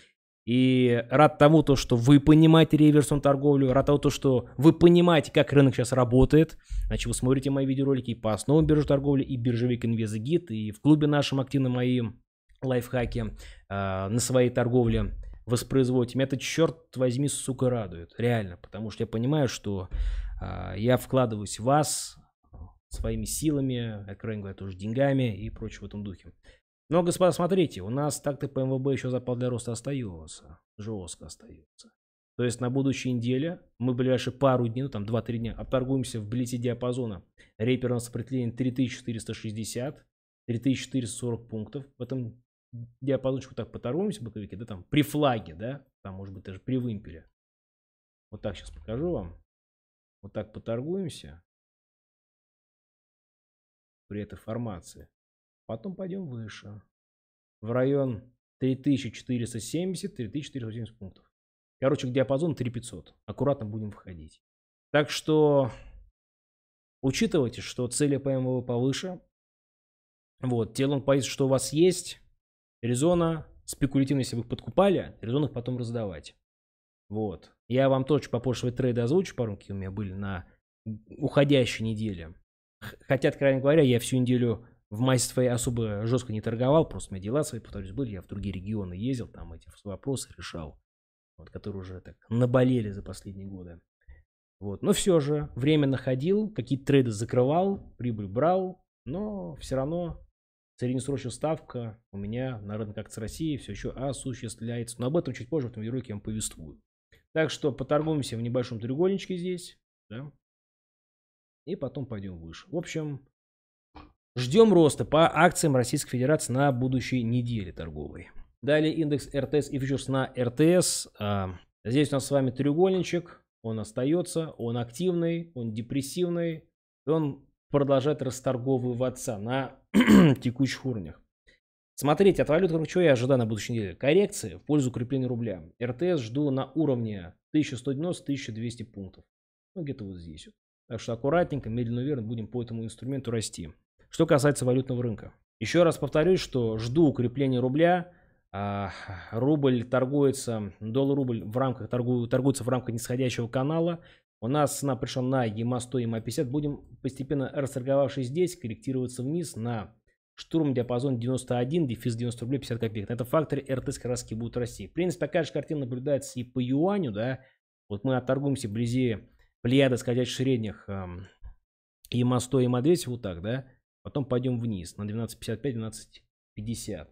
Speaker 1: и рад тому, то, что вы понимаете реверсную торговлю, рад тому, то, что вы понимаете, как рынок сейчас работает, значит, вы смотрите мои видеоролики и по основам биржи торговли, и биржевик инвезагит, и в клубе нашем активно мои лайфхаки э, на своей торговле воспроизводите. Меня это, черт возьми, сука, радует. Реально. Потому что я понимаю, что э, я вкладываюсь в вас своими силами, откровенно говорят, тоже деньгами и прочее в этом духе. Но, господа, смотрите, у нас так-то по МВБ еще запал для роста остается. Жестко остается. То есть на будущей неделе мы ближайшие пару дней, ну там 2-3 дня, отторгуемся в блице диапазона. Реперное сопротивление 3460, 3440 пунктов. В этом диапазончику так поторгуемся, боковики, да, там при флаге, да, там может быть даже при вымпеле. Вот так сейчас покажу вам. Вот так поторгуемся при этой формации. Потом пойдем выше. В район 3470-3480 пунктов. Короче, диапазон диапазону 3500. Аккуратно будем входить. Так что учитывайте, что цели ПМВ повыше. Вот, телом поезд, что у вас есть. Резона спекулятивно, если вы их подкупали, резон их потом раздавать. Вот. Я вам тоже попозже свои трейды озвучу, пару какие у меня были на уходящей неделе. Хотя, откровенно говоря, я всю неделю в массе своей особо жестко не торговал, просто у меня дела свои, повторюсь, были, я в другие регионы ездил, там эти вопросы решал, вот, которые уже так наболели за последние годы. Вот. Но все же время находил, какие-то трейды закрывал, прибыль брал, но все равно среднесрочная ставка у меня на рынок акций России все еще осуществляется. Но об этом чуть позже в этом видеоуроке я вам повествую. Так что поторгуемся в небольшом треугольничке здесь. Да? И потом пойдем выше. В общем, Ждем роста по акциям Российской Федерации на будущей неделе торговой. Далее индекс РТС и фьючерс на РТС. А, здесь у нас с вами треугольничек. Он остается, он активный, он депрессивный. он продолжает расторговываться на текущих уровнях. Смотрите, от валют чего я ожидаю на будущей неделе? Коррекции в пользу укрепления рубля. РТС жду на уровне 1190-1200 пунктов. Ну, где-то вот здесь. Так что аккуратненько, медленно, верно будем по этому инструменту расти. Что касается валютного рынка. Еще раз повторюсь, что жду укрепления рубля. А, рубль торгуется, доллар-рубль в рамках, торгуется в рамках нисходящего канала. У нас цена пришла на ЕМА 100, ЕМА 50. Будем постепенно, расторговавшись здесь, корректироваться вниз на штурм диапазон 91, дефис 90 рублей 50 копеек. На этом факторе РТС как будут расти. В принципе, такая же картина наблюдается и по юаню, да. Вот мы отторгуемся вблизи плеяды сходящих средних эм, ЕМА 100, ЕМА 200, вот так, да. Потом пойдем вниз на 12.55, 12.50.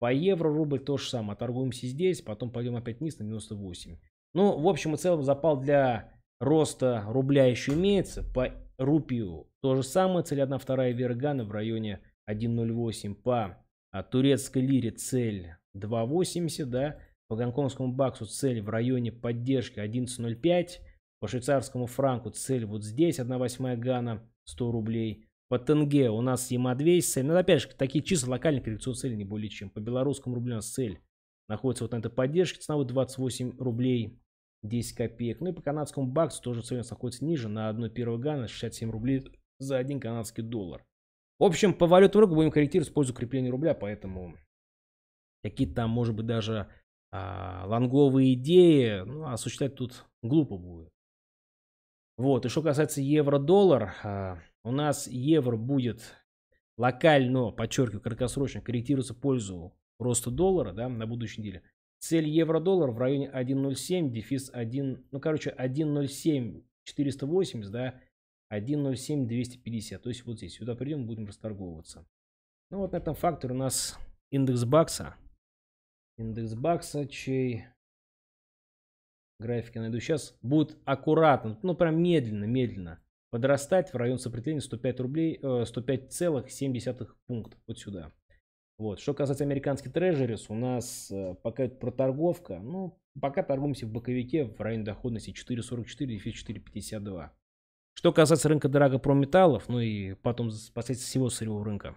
Speaker 1: По евро, рубль то же самое. Торгуемся здесь, потом пойдем опять вниз на 98. Ну, в общем и целом, запал для роста рубля еще имеется. По рупию то же самое. Цель 1, 2 вергана в районе 1.08. По а, турецкой лире цель 2.80, да. По гонконгскому баксу цель в районе поддержки 11.05. По швейцарскому франку цель вот здесь, 1,8 гана, 100 рублей. По тенге у нас ЕМА Но ну, опять же, такие числа локальных коррекционных целей не более чем. По белорусскому рублю у нас цель находится вот на этой поддержке. Цена вот 28 рублей 10 копеек. Ну и по канадскому баксу тоже цель у нас находится ниже на 1,1 гана 67 рублей за 1 канадский доллар. В общем, по валютному рынку будем корректировать в пользу крепления рубля, поэтому какие-то там, может быть, даже а, лонговые идеи, ну, осуществлять тут глупо будет. Вот, и что касается евро-доллар, а, у нас евро будет локально, подчеркиваю, краткосрочно корректироваться в пользу роста доллара да, на будущей неделе. Цель евро-доллар в районе 1.07, дефис 1, ну, короче, 1.07 480, да, 1.07 250. То есть вот здесь, сюда придем, будем расторговываться. Ну вот на этом факторе у нас индекс бакса. Индекс бакса, чей график я найду сейчас. Будет аккуратно, ну прям медленно, медленно подрастать в район сопротивления 105 рублей, 105,7 э, пунктов вот сюда. Вот. Что касается американских трежерис, у нас э, пока это проторговка. Ну, пока торгуемся в боковике в районе доходности 4,44 и 4,52. Что касается рынка дорогопрометаллов, ну и потом последствий всего сырьевого рынка.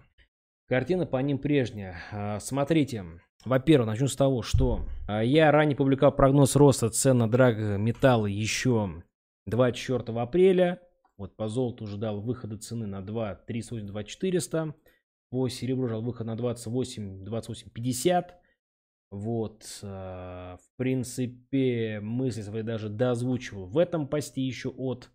Speaker 1: Картина по ним прежняя. А, смотрите, во-первых, начну с того, что а, я ранее публиковал прогноз роста цен на драгметаллы еще 24 апреля. Вот по золоту ждал выхода цены на 2 382 400. По серебру ждал выход на 28 28 50. Вот, э, в принципе, мысли свои даже дозвучивал в этом посте еще от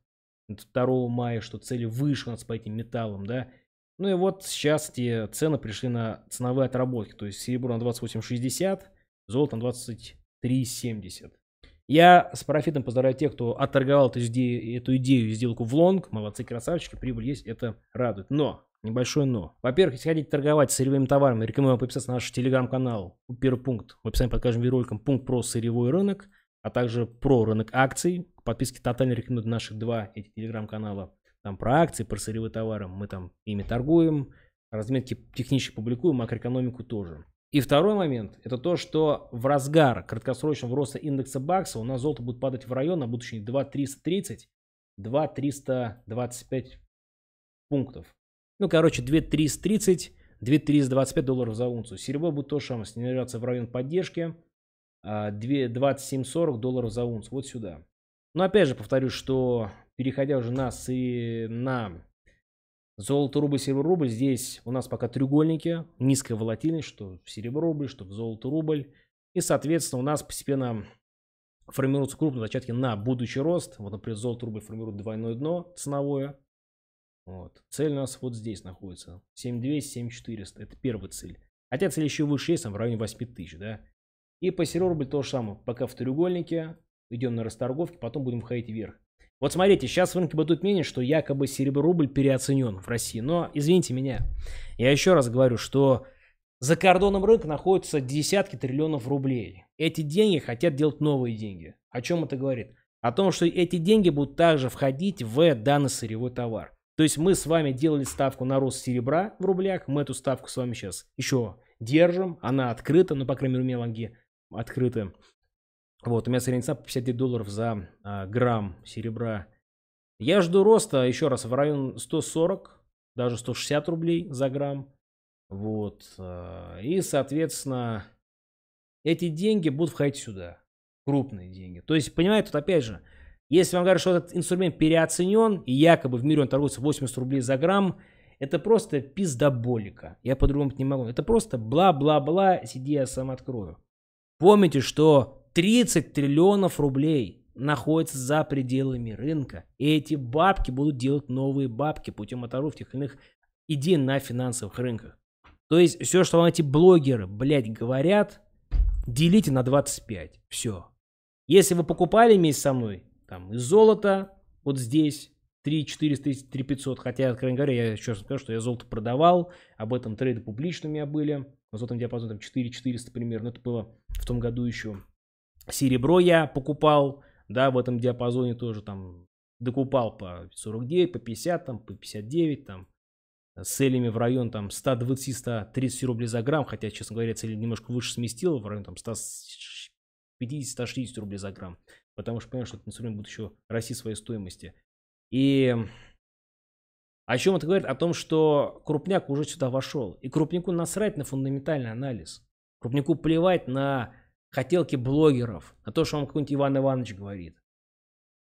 Speaker 1: 2 мая, что цели выше у нас по этим металлам, да. Ну и вот сейчас эти цены пришли на ценовые отработки, то есть серебро на 28,60, золото на 23,70. Я с профитом поздравляю тех, кто отторговал эту идею, эту идею сделку в лонг. Молодцы, красавчики, прибыль есть, это радует. Но Небольшое но. Во-первых, если хотите торговать сырьевыми товарами, рекомендую вам подписаться на наш телеграм-канал. Первый пункт в описании под каждым видеороликом. Пункт про сырьевой рынок, а также про рынок акций. К подписке тотально рекомендую наши два эти телеграм-канала. Там про акции, про сырьевые товары. Мы там ими торгуем, разметки технически публикуем, макроэкономику тоже. И второй момент, это то, что в разгар краткосрочного роста индекса бакса у нас золото будет падать в район на будущее 2330, 2325 пунктов. Ну, короче, 2330, 2325 долларов за унцию. Серебро будет тоже самое, снижаться в район поддержки 2740 а, долларов за унцию, вот сюда. Но опять же повторюсь, что переходя уже на, на Золото, рубль, серебро, рубль. Здесь у нас пока треугольники. Низкая волатильность, что в серебро рубль, что в золото рубль. И, соответственно, у нас постепенно формируются крупные зачатки на будущий рост. Вот, например, золото рубль формирует двойное дно ценовое. Вот. Цель у нас вот здесь находится. 7200, 7400. Это первая цель. Хотя цель еще выше есть, там в районе 8000, да. И по серебро рубль то же самое. Пока в треугольнике. Идем на расторговки, потом будем ходить вверх. Вот смотрите, сейчас в рынке бытует мнение, что якобы серебро-рубль переоценен в России. Но извините меня, я еще раз говорю, что за кордоном рынка находятся десятки триллионов рублей. Эти деньги хотят делать новые деньги. О чем это говорит? О том, что эти деньги будут также входить в данный сырьевой товар. То есть мы с вами делали ставку на рост серебра в рублях, мы эту ставку с вами сейчас еще держим, она открыта, ну, по крайней мере, у меня открыты. Вот, у меня средняя цена 59 долларов за а, грамм серебра. Я жду роста, еще раз, в район 140, даже 160 рублей за грамм. Вот. А, и, соответственно, эти деньги будут входить сюда. Крупные деньги. То есть, понимаете, тут опять же, если вам говорят, что этот инструмент переоценен, и якобы в мире он торгуется 80 рублей за грамм, это просто пиздоболика. Я по-другому не могу. Это просто бла-бла-бла, сиди, я сам открою. Помните, что 30 триллионов рублей находится за пределами рынка. И эти бабки будут делать новые бабки путем оторов тех иных идей на финансовых рынках. То есть все, что вам эти блогеры, блядь, говорят, делите на 25. Все. Если вы покупали вместе со мной, там, из золота, вот здесь, 3 400 тысяч, 3 500, хотя, откровенно говоря, я еще раз скажу, что я золото продавал, об этом трейды публичными у меня были, на золотом диапазоне там 4 400 примерно, это было в том году еще, Серебро я покупал, да, в этом диапазоне тоже там докупал по 49, по 50, там, по 59, там, с целями в район там 120-130 рублей за грамм, хотя, честно говоря, цель немножко выше сместила, в район там 150-160 рублей за грамм, потому что понимаю, что этот инструмент будет еще расти своей стоимости. И о чем это говорит? О том, что крупняк уже сюда вошел. И крупнику насрать на фундаментальный анализ. Крупнику плевать на хотелки блогеров, на то, что вам какой-нибудь Иван Иванович говорит.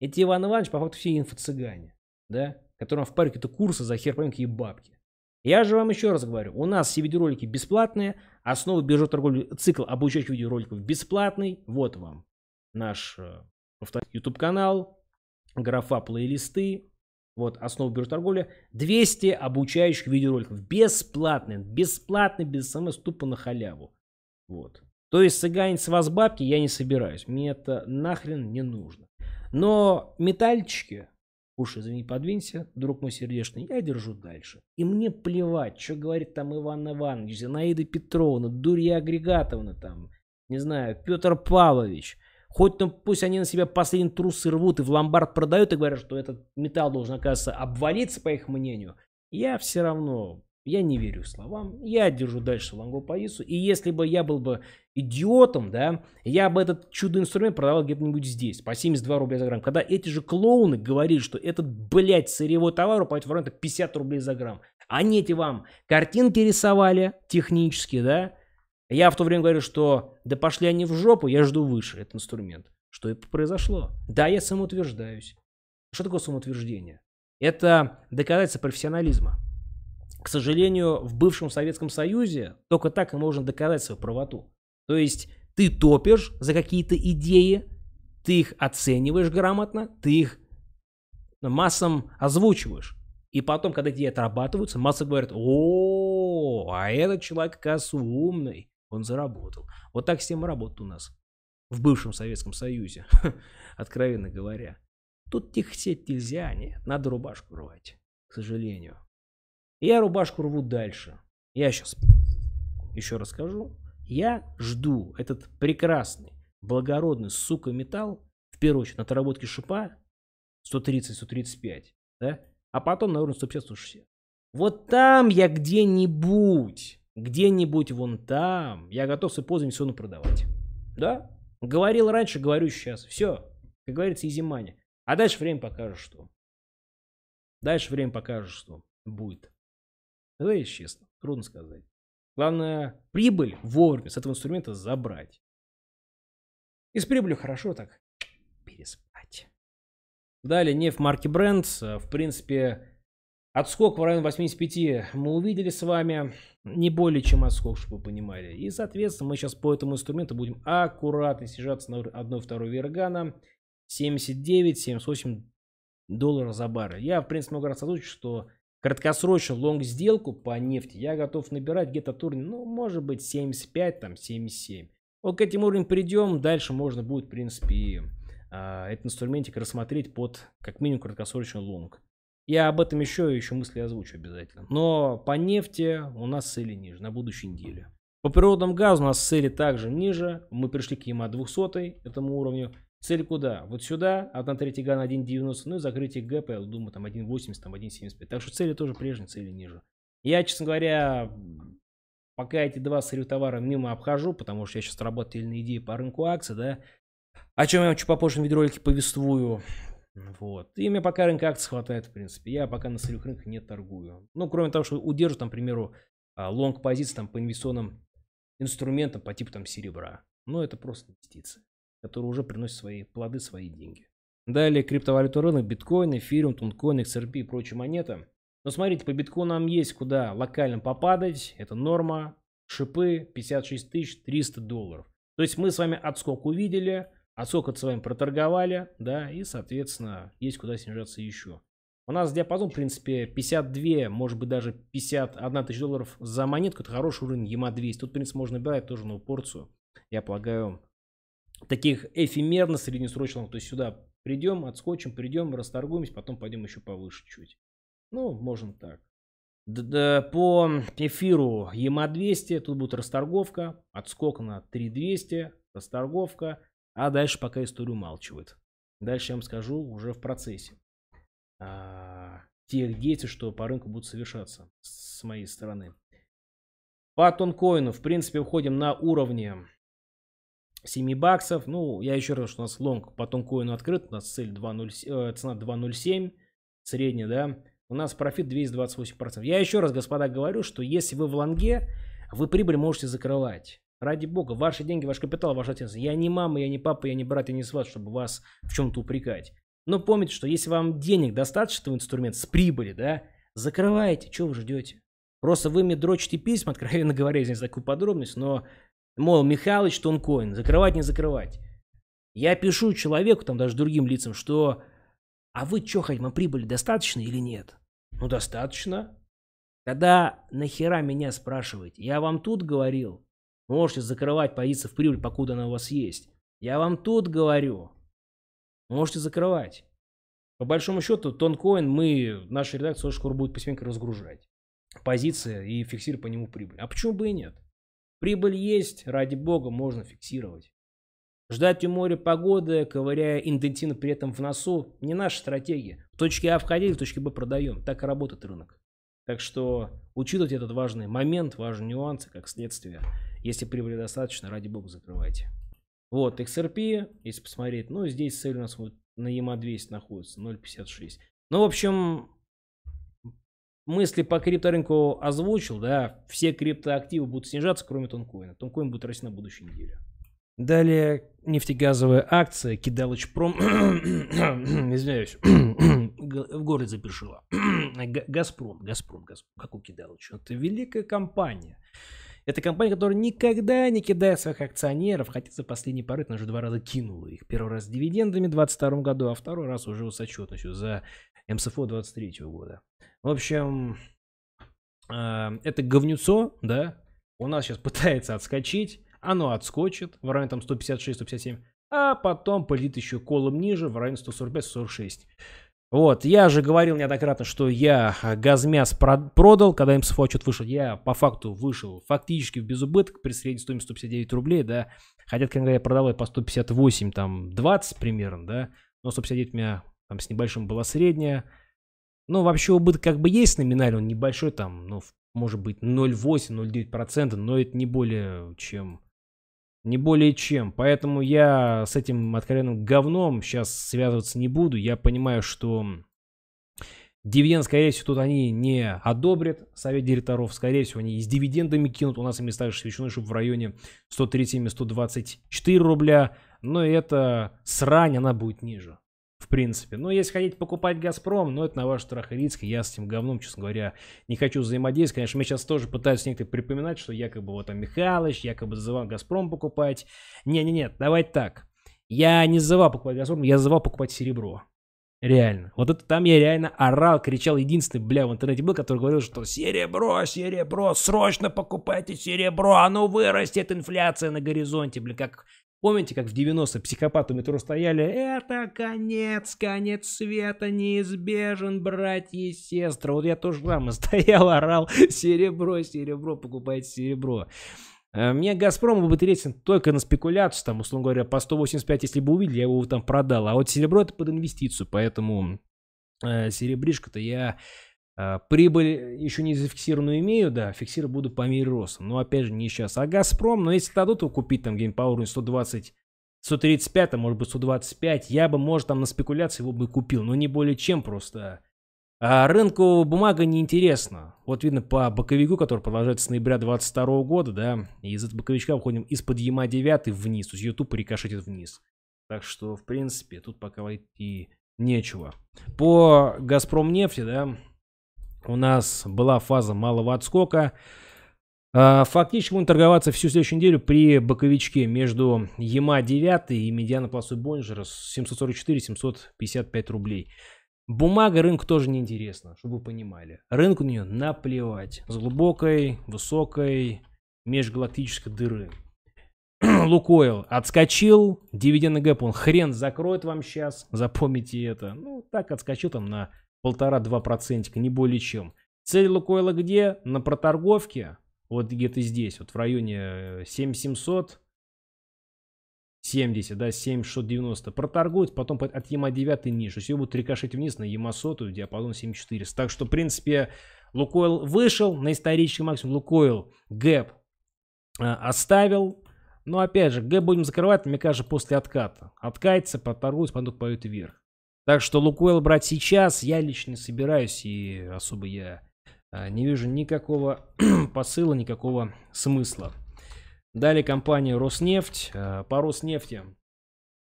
Speaker 1: Эти Иван Иванович, по факту, все инфо-цыгане, да, которым в парке то курсы за хер и бабки. Я же вам еще раз говорю, у нас все видеоролики бесплатные, основы а биржевой торговли, цикл обучающих видеороликов бесплатный, вот вам наш э, YouTube канал, графа плейлисты, вот основы а биржевой торговли, 200 обучающих видеороликов, бесплатные, бесплатно, без смс, тупо на халяву, вот. То есть цыганить с вас бабки я не собираюсь. Мне это нахрен не нужно. Но метальчики, уж извини, подвинься, друг мой сердечный, я держу дальше. И мне плевать, что говорит там Иван Иванович, Зинаида Петровна, Дурья Агрегатовна там, не знаю, Петр Павлович. Хоть там пусть они на себя последние трусы рвут и в ломбард продают и говорят, что этот металл должен, оказывается, обвалиться, по их мнению. Я все равно, я не верю словам, я держу дальше лонгу позицию. И если бы я был бы идиотом, да, я бы этот чудо-инструмент продавал где-нибудь здесь, по 72 рубля за грамм. Когда эти же клоуны говорили, что этот, блядь, сырьевой товар упадет в рынок 50 рублей за грамм. Они эти вам картинки рисовали технически, да, я в то время говорю, что да пошли они в жопу, я жду выше этот инструмент. Что и произошло. Да, я самоутверждаюсь. Что такое самоутверждение? Это доказательство профессионализма. К сожалению, в бывшем Советском Союзе только так и можно доказать свою правоту. То есть ты топишь за какие-то идеи, ты их оцениваешь грамотно, ты их массам озвучиваешь. И потом, когда идеи отрабатываются, масса говорит, о, а этот человек, оказывается, умный, он заработал. Вот так система работает у нас в бывшем Советском Союзе, откровенно говоря. Тут тихсеть нельзя, не надо рубашку рвать, к сожалению. Я рубашку рву дальше. Я сейчас еще расскажу. Я жду этот прекрасный, благородный, сука, металл, в первую очередь, на наработки шипа 130-135, да? А потом на уровне 150-160. Вот там я где-нибудь, где-нибудь вон там, я готов с ипозами все продавать. Да? Говорил раньше, говорю сейчас. Все. Как говорится, изимание. А дальше время покажет, что. Дальше время покажет, что будет. Давай честно, трудно сказать. Главное, прибыль вовремя с этого инструмента забрать. И с прибылью хорошо так переспать. Далее нефть марки Brent. В принципе, отскок в район 85 мы увидели с вами. Не более чем отскок, чтобы вы понимали. И, соответственно, мы сейчас по этому инструменту будем аккуратно снижаться на 1-2 Вергана. 79, 78 долларов за баррель. Я, в принципе, много раз озвучил, что краткосрочную лонг-сделку по нефти я готов набирать где-то уровень, ну, может быть, 75, там, 77. Вот к этим уровням придем, дальше можно будет, в принципе, и, а, этот инструментик рассмотреть под, как минимум, краткосрочный лонг. Я об этом еще, еще мысли озвучу обязательно. Но по нефти у нас цели ниже на будущей неделе. По природному газу у нас цели также ниже. Мы пришли к ЕМА 200 этому уровню. Цель куда? Вот сюда, 1 третий ган 1.90, ну и закрытие гэпа, я думаю, там 1.80, там 1.75. Так что цели тоже прежние, цели ниже. Я, честно говоря, пока эти два товара мимо обхожу, потому что я сейчас работаю на идеи по рынку акций, да, о чем я вам чуть попозже в видеоролике повествую. Вот. И мне пока рынка акций хватает, в принципе. Я пока на сырьевых рынках не торгую. Ну, кроме того, что удержу, там, к примеру, а, лонг позиции там, по инвестиционным инструментам по типу там серебра. Но это просто инвестиции который уже приносит свои плоды, свои деньги. Далее криптовалюта рынок, биткоин, эфириум, тункоин, XRP и прочие монеты. Но смотрите, по биткоинам есть куда локально попадать, это норма, шипы 56 тысяч 300 долларов. То есть мы с вами отскок увидели, отскок с вами проторговали, да, и, соответственно, есть куда снижаться еще. У нас диапазон, в принципе, 52, может быть, даже 51 тысяч долларов за монетку. Это хороший уровень EMA 200. Тут, в принципе, можно брать тоже новую порцию. Я полагаю, таких эфемерно среднесрочных, то есть сюда придем, отскочим, придем, расторгуемся, потом пойдем еще повыше чуть. Ну, можно так. Д -д по эфиру ЕМА-200, тут будет расторговка, отскок на 3200, расторговка, а дальше пока историю умалчивает. Дальше я вам скажу уже в процессе а, тех действий, что по рынку будут совершаться с моей стороны. По тонкоину, в принципе, уходим на уровне 7 баксов. Ну, я еще раз, что у нас лонг по тонкоину открыт. У нас цель 2.0, э, цена 2.07, средняя, да. У нас профит 228%. Я еще раз, господа, говорю, что если вы в лонге, вы прибыль можете закрывать. Ради бога, ваши деньги, ваш капитал, ваша ответственность. Я не мама, я не папа, я не брат, я не сват, чтобы вас в чем-то упрекать. Но помните, что если вам денег достаточно, этого инструмент с прибыли, да, закрывайте, чего вы ждете? Просто вы мне дрочите письма, откровенно говоря, здесь такую подробность, но Мол, Михалыч Тонкоин, закрывать не закрывать. Я пишу человеку, там даже другим лицам, что а вы что, хоть мы прибыли достаточно или нет? Ну, достаточно. Когда нахера меня спрашиваете? Я вам тут говорил. Можете закрывать позиции в прибыль, покуда она у вас есть. Я вам тут говорю. Можете закрывать. По большому счету, тонкоин мы, наша редакция скоро будет письменко разгружать позиции и фиксировать по нему прибыль. А почему бы и нет? Прибыль есть, ради бога, можно фиксировать. Ждать у моря погоды, ковыряя интенсивно при этом в носу, не наша стратегия. В точке А входили, в точке Б продаем. Так и работает рынок. Так что учитывать этот важный момент, важные нюансы, как следствие. Если прибыли достаточно, ради бога, закрывайте. Вот, XRP, если посмотреть, ну, здесь цель у нас вот на EMA 200 находится, 0.56. Ну, в общем, мысли по крипторынку озвучил, да, все криптоактивы будут снижаться, кроме тонкоина. Тонкоин будет расти на будущей неделе. Далее нефтегазовая акция Кидалычпром, извиняюсь, в горле запишила. Газпром, Газпром, Газпром, какой Кидалыч? Это великая компания. Это компания, которая никогда не кидает своих акционеров, хотя за последние пары она уже два раза кинула их. Первый раз с дивидендами в 2022 году, а второй раз уже с отчетностью за МСФО 23 года. В общем, э, это говнюцо, да, у нас сейчас пытается отскочить, оно отскочит в районе там 156-157, а потом полетит еще колом ниже в районе 145-146. Вот, я же говорил неоднократно, что я а, газмяс продал, когда МСФО отчет вышел, я по факту вышел фактически в безубыток при средней стоимости 159 рублей, да, хотя когда я продал я по 158, там, 20 примерно, да, но 159 у меня там с небольшим была средняя, ну, вообще убыток как бы есть номинально, он небольшой, там, ну, может быть, 0,8-0,9%, но это не более чем не более чем. Поэтому я с этим откровенным говном сейчас связываться не буду. Я понимаю, что дивиденд, скорее всего, тут они не одобрят совет директоров. Скорее всего, они и с дивидендами кинут. У нас ими ставишь свечной, чтобы в районе 137-124 рубля. Но эта срань, она будет ниже в принципе. Но ну, если хотите покупать «Газпром», ну, это на ваш страх и риск. Я с этим говном, честно говоря, не хочу взаимодействовать. Конечно, мне сейчас тоже пытаются некоторые припоминать, что якобы вот там Михалыч, якобы за вам «Газпром» покупать. Не-не-не, давайте так. Я не зазывал покупать «Газпром», я зазывал покупать «Серебро». Реально. Вот это там я реально орал, кричал. Единственный, бля, в интернете был, который говорил, что серебро, серебро, срочно покупайте серебро, оно вырастет, инфляция на горизонте, бля, как Помните, как в 90-е психопаты метро стояли? Это конец, конец света неизбежен, братья и сестры. Вот я тоже там стоял, орал, серебро, серебро, покупайте серебро. Э, мне «Газпром» был бы интересен только на спекуляцию, там, условно говоря, по 185, если бы увидели, я его там продал. А вот серебро это под инвестицию, поэтому э, серебришка-то я а, прибыль э, еще не зафиксированную имею, да, фиксирую буду по мере роста. Но опять же, не сейчас. А Газпром, но ну, если дадут его купить там где по уровню 120, 135, а может быть 125, я бы, может, там на спекуляции его бы купил, но не более чем просто. А рынку бумага неинтересна. Вот видно по боковику, который продолжается с ноября 22 года, да, и из этого боковичка выходим из-под яма 9 вниз, то есть YouTube рикошетит вниз. Так что, в принципе, тут пока войти нечего. По Газпром нефти, да, у нас была фаза малого отскока. А, фактически будем торговаться всю следующую неделю при боковичке между ЕМА 9 и медиана полосой Бонжера 744-755 рублей. Бумага рынку тоже неинтересна, чтобы вы понимали. Рынку на нее наплевать. С глубокой, высокой, межгалактической дыры. Лукойл отскочил, дивиденды гэп он хрен закроет вам сейчас, запомните это. Ну, так отскочил там на Полтора-два процентика, не более чем. Цель Лукойла где? На проторговке. Вот где-то здесь, вот в районе 7700. Э, 70, да, 7690. Проторгует, потом от ЕМА 9 ниже. Все будут рикошить вниз на ЕМА 100, диапазон 7400. Так что, в принципе, Лукойл вышел на исторический максимум. Лукойл гэп э, оставил. Но опять же, гэп будем закрывать, мне кажется, после отката. Откается, проторгуется, потом пойдет вверх. Так что Лукойл брать сейчас я лично собираюсь, и особо я а, не вижу никакого посыла, никакого смысла. Далее компания Роснефть. А, по Роснефти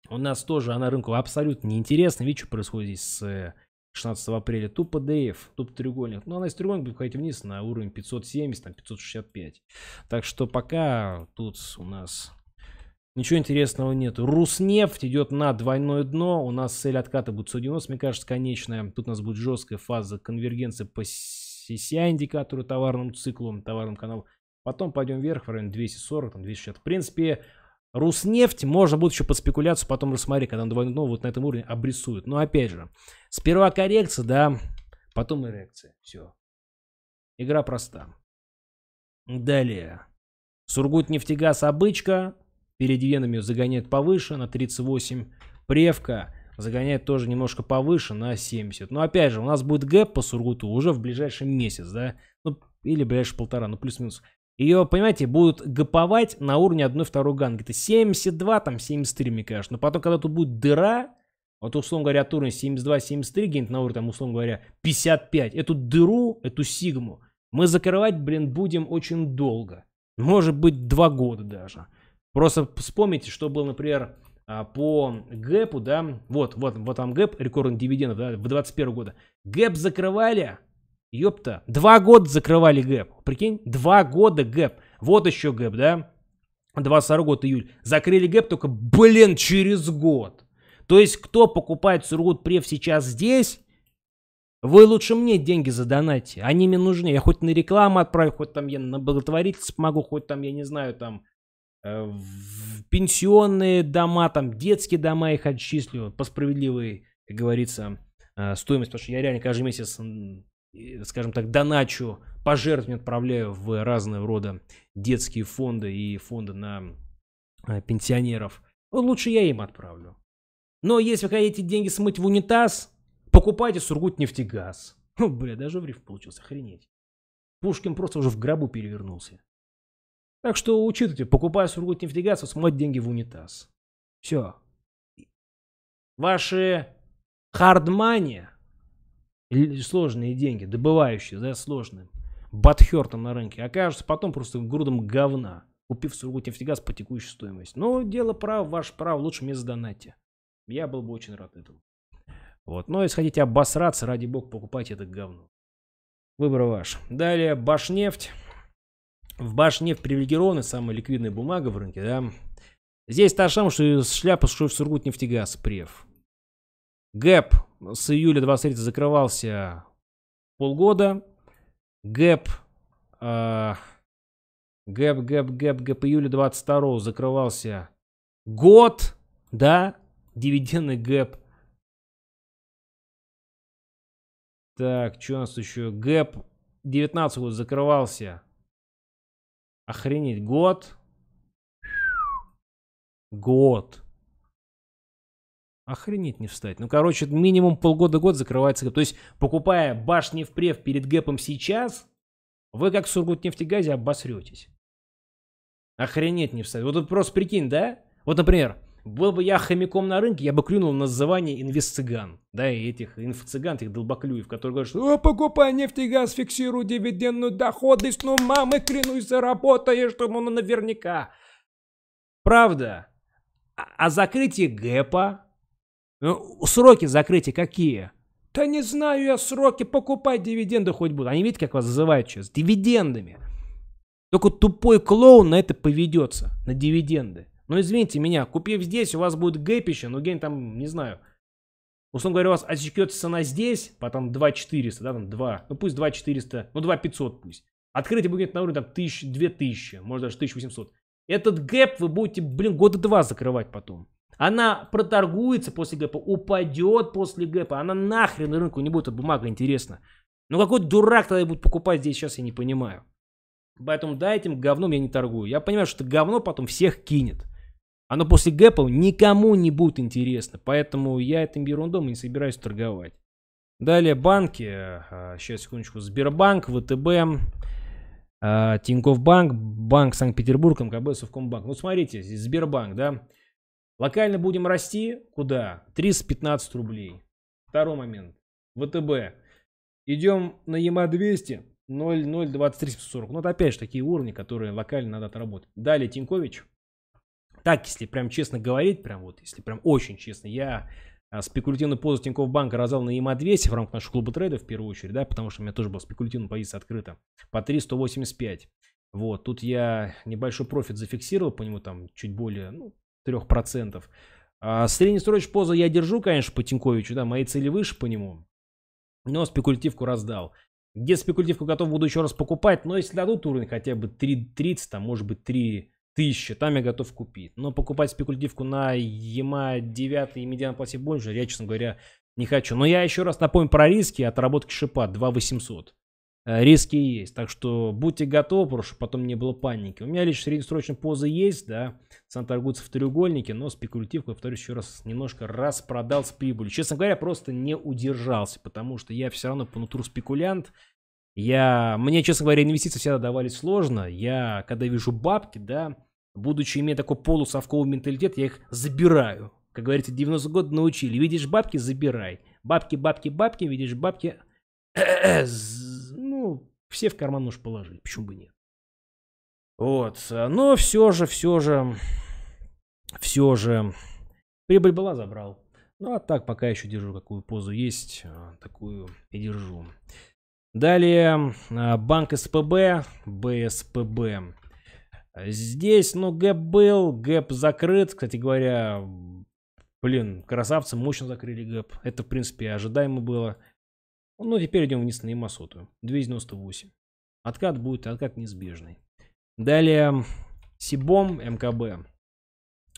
Speaker 1: у нас тоже она рынку абсолютно неинтересна. Видите, что происходит здесь с 16 э, апреля. Тупо ДФ, тупо треугольник. Но ну, она из треугольника будет ходить вниз на уровень 570, там 565. Так что пока тут у нас Ничего интересного нет. Руснефть идет на двойное дно. У нас цель отката будет 190, мне кажется, конечная. Тут у нас будет жесткая фаза конвергенции по CCI-индикатору, товарному циклу, товарному каналу. Потом пойдем вверх в район 240, там 260. В принципе, Руснефть можно будет еще под спекуляцию, потом рассмотреть, когда он двойное дно вот на этом уровне обрисует. Но опять же, сперва коррекция, да, потом эрекция. Все. Игра проста. Далее. Сургут нефтегаз обычка, перед венами загоняет повыше на 38. Превка загоняет тоже немножко повыше на 70. Но опять же, у нас будет гэп по Сургуту уже в ближайший месяц, да? Ну, или ближайшие полтора, ну плюс-минус. Ее, понимаете, будут гэповать на уровне 1-2 ганга. Это 72, там 73, мне кажется. Но потом, когда тут будет дыра, вот, условно говоря, от уровня 72-73 где на уровне, там, условно говоря, 55. Эту дыру, эту сигму мы закрывать, блин, будем очень долго. Может быть, два года даже. Просто вспомните, что было, например, а, по гэпу, да, вот, вот, вот там гэп, рекордный дивидендов, да, в 21 года. Гэп закрывали, ёпта, два года закрывали гэп, прикинь, два года гэп, вот еще гэп, да, 22 год июль. Закрыли гэп только, блин, через год. То есть, кто покупает Сургут Преф сейчас здесь, вы лучше мне деньги задонайте, они мне нужны. Я хоть на рекламу отправлю, хоть там я на благотворительность помогу, хоть там, я не знаю, там, Э, в пенсионные дома, там детские дома их отчислю, по справедливой, как говорится, э, стоимость, потому что я реально каждый месяц, скажем так, доначу, пожертвование отправляю в разные рода детские фонды и фонды на э, пенсионеров. Ну, лучше я им отправлю. Но если вы хотите деньги смыть в унитаз, покупайте Сургутнефтегаз. Ну, бля, даже в риф получился, охренеть. Пушкин просто уже в гробу перевернулся. Так что учитывайте, покупая Сургутнефтегаз, смыть деньги в унитаз. Все. Ваши хардмани, сложные деньги, добывающие, да, сложным, батхертом на рынке, окажутся потом просто грудом говна, купив Сургутнефтегаз по текущей стоимости. Но дело прав, ваш прав, лучше мне задонатьте. Я был бы очень рад этому. Вот. Но если хотите обосраться, ради бога, покупайте это говно. Выбор ваш. Далее Башнефть. В башне нефть привилегирована, самая ликвидная бумага в рынке, да? Здесь та же что шляпа, с в Сургут нефтегаз, прев. Гэп с июля 23 закрывался полгода. Гэп, э, гэп, гэп, гэп, гэп июля 22 закрывался год, да, дивидендный гэп. Так, что у нас еще? Гэп 19 закрывался Охренеть, год. Год. Охренеть не встать. Ну, короче, минимум полгода-год закрывается. То есть, покупая башни впрев перед гэпом сейчас, вы как в Сургутнефтегазе обосретесь. Охренеть не встать. Вот тут просто прикинь, да? Вот, например, был бы я хомяком на рынке, я бы клюнул на название инвестцыган. Да, и этих инфо-цыган, этих долбоклюев, которые говорят, что «О, покупай нефть и газ, фиксируй дивидендную доходность, ну, мамы, клянусь, заработаешь, чтобы ну, наверняка». Правда. А, а закрытие гэпа? Ну, сроки закрытия какие? Да не знаю я сроки, покупай дивиденды хоть будут. Они видят, как вас зазывают сейчас? Дивидендами. Только тупой клоун на это поведется, на дивиденды. Но «Ну, извините меня, купив здесь, у вас будет гэпище, ну гень там, не знаю. Условно говоря, у вас отсечется цена здесь, потом 2400, да, там 2, ну пусть 2400, ну 2500 пусть. Открытие будет на уровне там 1000, 2000, может даже 1800. Этот гэп вы будете, блин, года два закрывать потом. Она проторгуется после гэпа, упадет после гэпа, она нахрен на рынку не будет, эта бумага интересна. Ну какой дурак тогда будет покупать здесь, сейчас я не понимаю. Поэтому да, этим говном я не торгую. Я понимаю, что это говно потом всех кинет. Оно после гэпа никому не будет интересно, поэтому я этим ерундом не собираюсь торговать. Далее банки, сейчас а, секундочку, Сбербанк, ВТБ, а, Тинькофф Банк, Банк Санкт-Петербург, МКБ, Совкомбанк. Ну смотрите, здесь Сбербанк, да? Локально будем расти, куда? 315 рублей. Второй момент. ВТБ. Идем на ЕМА-200, 002340. 40. Ну, это опять же такие уровни, которые локально надо отработать. Далее Тинькович. Так, если прям честно говорить, прям вот, если прям очень честно, я а, спекулятивную позу Тинькофф Банка раздал на ЕМА-200 в рамках нашего клуба трейда в первую очередь, да, потому что у меня тоже была спекулятивная позиция открыта по 385. Вот, тут я небольшой профит зафиксировал по нему, там, чуть более, ну, 3%. А среднесрочную позу я держу, конечно, по Тиньковичу, да, мои цели выше по нему, но спекулятивку раздал. Где спекулятивку готов буду еще раз покупать, но если дадут уровень хотя бы 3.30, там, может быть, 3 тысячи, там я готов купить. Но покупать спекулятивку на EMA 9 и медиан платье больше, я, честно говоря, не хочу. Но я еще раз напомню про риски отработки шипа 2800. Э, риски есть, так что будьте готовы, потому что потом не было паники. У меня лишь среднесрочные позы есть, да, сам торгуется в треугольнике, но спекулятивку, повторюсь еще раз, немножко распродал с прибылью. Честно говоря, просто не удержался, потому что я все равно по натуру спекулянт, я, мне, честно говоря, инвестиции всегда давались сложно. Я, когда вижу бабки, да, будучи имея такой полусовковый менталитет, я их забираю. Как говорится, 90 год научили. Видишь бабки, забирай. Бабки, бабки, бабки, видишь бабки. ну, все в карман уж положили, почему бы нет. Вот, но все же, все же, все же, прибыль была, забрал. Ну, а так пока еще держу, какую позу есть, а, такую и держу. Далее а, банк СПБ, БСПБ. Здесь, ну, гэп был, гэп закрыт. Кстати говоря, блин, красавцы мощно закрыли гэп. Это, в принципе, ожидаемо было. Ну, теперь идем вниз на Ямасоту. 298. Откат будет, откат неизбежный. Далее, Сибом, МКБ.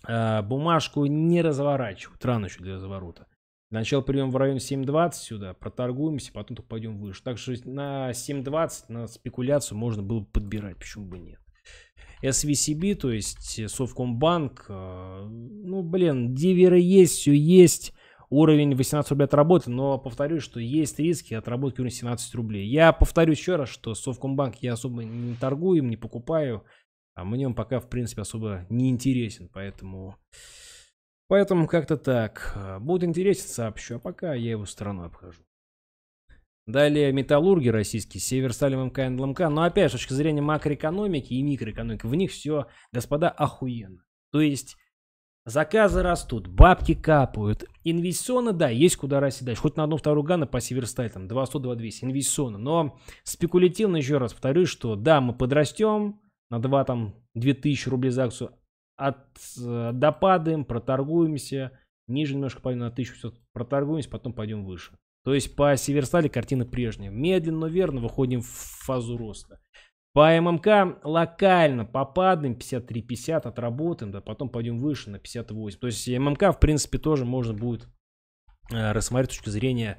Speaker 1: А, бумажку не разворачивают. Рано еще для разворота. Сначала прием в район 7.20 сюда, проторгуемся, потом только пойдем выше. Так что на 7.20 на спекуляцию можно было бы подбирать, почему бы нет. SVCB, то есть э, Совкомбанк, э, ну, блин, диверы есть, все есть. Уровень 18 рублей отработан, но повторюсь, что есть риски отработки уровня 17 рублей. Я повторю еще раз, что Совкомбанк я особо не торгую, им не покупаю. А мне он пока, в принципе, особо не интересен, поэтому... Поэтому как-то так. Будет интересен, сообщу, а пока я его стороной обхожу. Далее металлурги российские, Северсталь, Салим, МК, НЛМК. Но опять с точки зрения макроэкономики и микроэкономики, в них все, господа, охуенно. То есть заказы растут, бабки капают. Инвестиционно, да, есть куда расти дальше. Хоть на одну вторую гана по Северсталь, там 200-200, инвестиционно. Но спекулятивно, еще раз повторюсь, что да, мы подрастем на 2 там 2000 рублей за акцию, от, э, допадаем, проторгуемся, ниже немножко пойдем на 1500, проторгуемся, потом пойдем выше. То есть по Северстале картина прежняя. Медленно, но верно выходим в фазу роста. По ММК локально попадаем 53-50, отработаем, да, потом пойдем выше на 58. То есть ММК, в принципе, тоже можно будет э, рассмотреть с точки зрения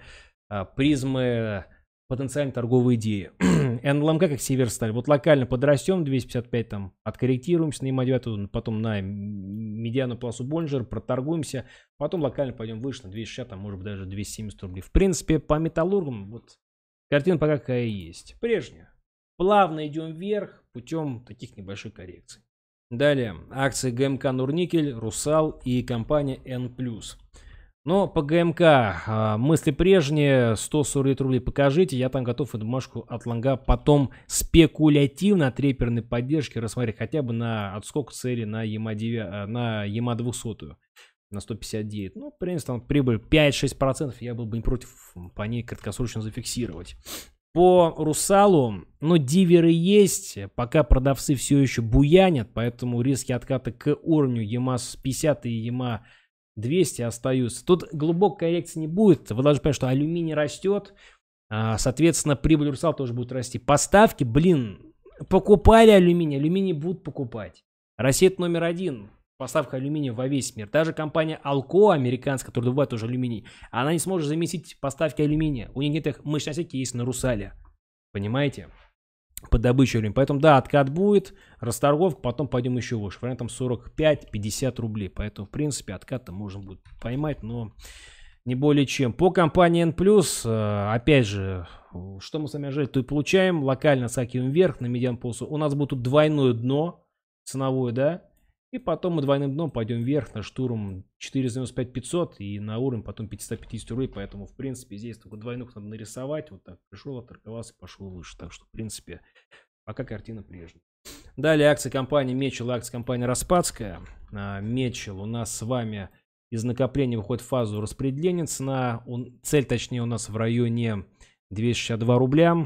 Speaker 1: а, призмы потенциально торговые идеи. НЛМК как Северсталь. Вот локально подрастем, 255 там, откорректируемся на има потом на медиану полосу Бонжер, проторгуемся, потом локально пойдем выше на 260, там, может быть, даже 270 рублей. В принципе, по металлургам вот картина пока какая есть. Прежняя. Плавно идем вверх путем таких небольших коррекций. Далее, акции ГМК Нурникель, Русал и компания N+. Но по ГМК а, мысли прежние, 140 рублей покажите, я там готов эту машку от лонга потом спекулятивно от реперной поддержки рассмотреть хотя бы на отскок цели на ЕМА, 9, а, на ЕМА 200 на 159. Ну, в принципе, там прибыль 5-6%, я был бы не против по ней краткосрочно зафиксировать. По Русалу, ну, диверы есть, пока продавцы все еще буянят, поэтому риски отката к уровню ЕМА 50 и ЕМА 200 остаются. Тут глубокой коррекции не будет. Вы должны понять, что алюминий растет. А, соответственно, прибыль Русал тоже будет расти. Поставки, блин, покупали алюминий. Алюминий будут покупать. Россия это номер один. Поставка алюминия во весь мир. Та же компания Алко, американская, которая добывает тоже алюминий, она не сможет заместить поставки алюминия. У них нет их мощностей, есть на Русале. Понимаете? по добыче времени. Поэтому, да, откат будет, расторговка, потом пойдем еще выше. Вариант там 45-50 рублей. Поэтому, в принципе, откат там можно будет поймать, но не более чем. По компании N+, э, опять же, что мы с вами ожидаем, то и получаем. Локально скакиваем вверх на медиан полосу У нас будет тут двойное дно ценовое, да? И потом мы двойным дном пойдем вверх на штурм 495 500 и на уровень потом 550 рублей. Поэтому, в принципе, здесь только двойных надо нарисовать. Вот так пришел, отторговался, пошел выше. Так что, в принципе, пока картина прежняя. Далее акции компании Мечел акции компании Распадская. А, Мечел у нас с вами из накопления выходит в фазу распределения. Цена, цель точнее у нас в районе 262 рубля.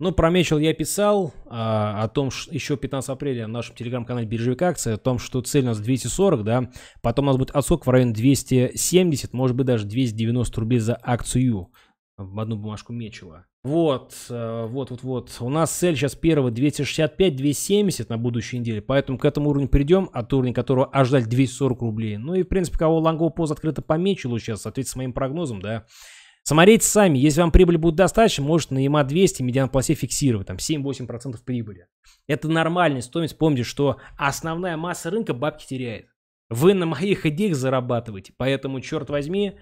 Speaker 1: Ну, про Мечел я писал а, о том, что еще 15 апреля на нашем телеграм-канале «Биржевик акция», о том, что цель у нас 240, да, потом у нас будет отскок в районе 270, может быть, даже 290 рублей за акцию в одну бумажку Мечела. Вот, э, вот, вот, вот. У нас цель сейчас первого 265-270 на будущей неделе, поэтому к этому уровню придем, от уровня которого ожидать 240 рублей. Ну и, в принципе, кого лонгов пост открыто помечило сейчас, соответственно, с моим прогнозом, да, Смотрите сами, если вам прибыль будет достаточно, может на ИМА 200 медиан пласе фиксировать, там 7-8% прибыли. Это нормальная стоимость, помните, что основная масса рынка бабки теряет. Вы на моих идеях зарабатываете, поэтому, черт возьми,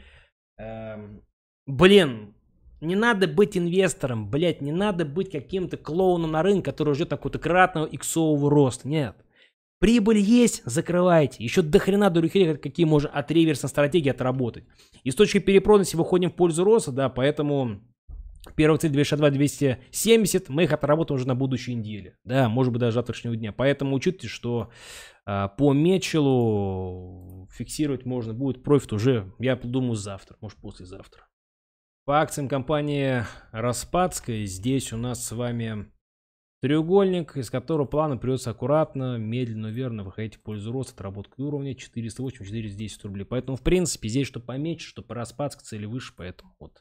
Speaker 1: эм, блин, не надо быть инвестором, блядь, не надо быть каким-то клоуном на рынке, который ждет какого-то кратного иксового роста, нет. Прибыль есть, закрывайте. Еще до хрена дурюхи, какие можно от реверсной стратегии отработать. Из точки перепроданности выходим в пользу роста, да, поэтому первая цель 262, 270, мы их отработаем уже на будущей неделе. Да, может быть, даже завтрашнего дня. Поэтому учитывайте, что а, по Мечелу фиксировать можно будет профит уже, я думаю, завтра, может, послезавтра. По акциям компании Распадская здесь у нас с вами Треугольник, из которого плавно придется аккуратно, медленно, верно выходить в пользу роста, отработки уровня 408, 410 рублей. Поэтому, в принципе, здесь что поменьше, что по распадке цели выше, поэтому вот.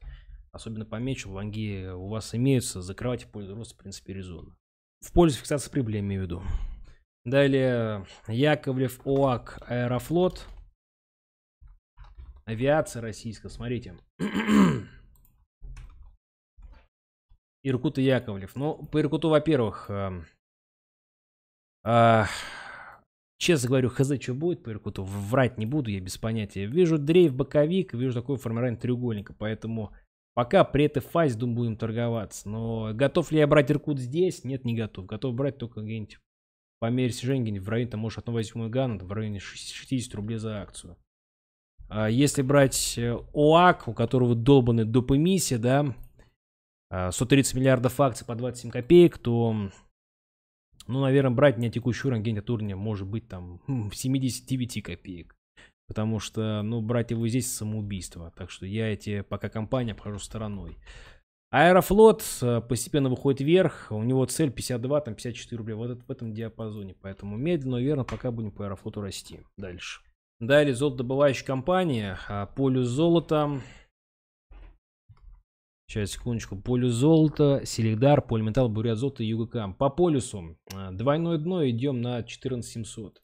Speaker 1: Особенно помечу, лонги у вас имеются, закрывать в пользу роста, в принципе, резонно. В пользу фиксации прибыли, я имею в виду. Далее, Яковлев, ОАК, Аэрофлот. Авиация российская, смотрите. Иркут и Яковлев. Ну, по Иркуту, во-первых, э, э, честно говорю, хз, что будет по Иркуту, врать не буду, я без понятия. Вижу дрейф боковик, вижу такое формирование треугольника, поэтому пока при этой фазе, думаю, будем торговаться. Но готов ли я брать Иркут здесь? Нет, не готов. Готов брать только где-нибудь по мере снижения в районе, там, может, 1,8 гана, в районе 60 рублей за акцию. А если брать э, ОАК, у которого долбаны доп. да, 130 а, миллиардов акций по 27 копеек, то, ну, наверное, брать на текущий уровень где уровня может быть там в 79 копеек. Потому что, ну, брать его здесь самоубийство. Так что я эти пока компания обхожу стороной. Аэрофлот а, постепенно выходит вверх. У него цель 52, там 54 рубля. Вот в этом диапазоне. Поэтому медленно, но верно, пока будем по аэрофлоту расти. Дальше. Далее золотодобывающая компания. А, полюс золота. Сейчас, секундочку. Полюс золота, Селигдар, Полиметалл, Бурят золото, Югокам. По полюсу. А, двойное дно идем на 14700.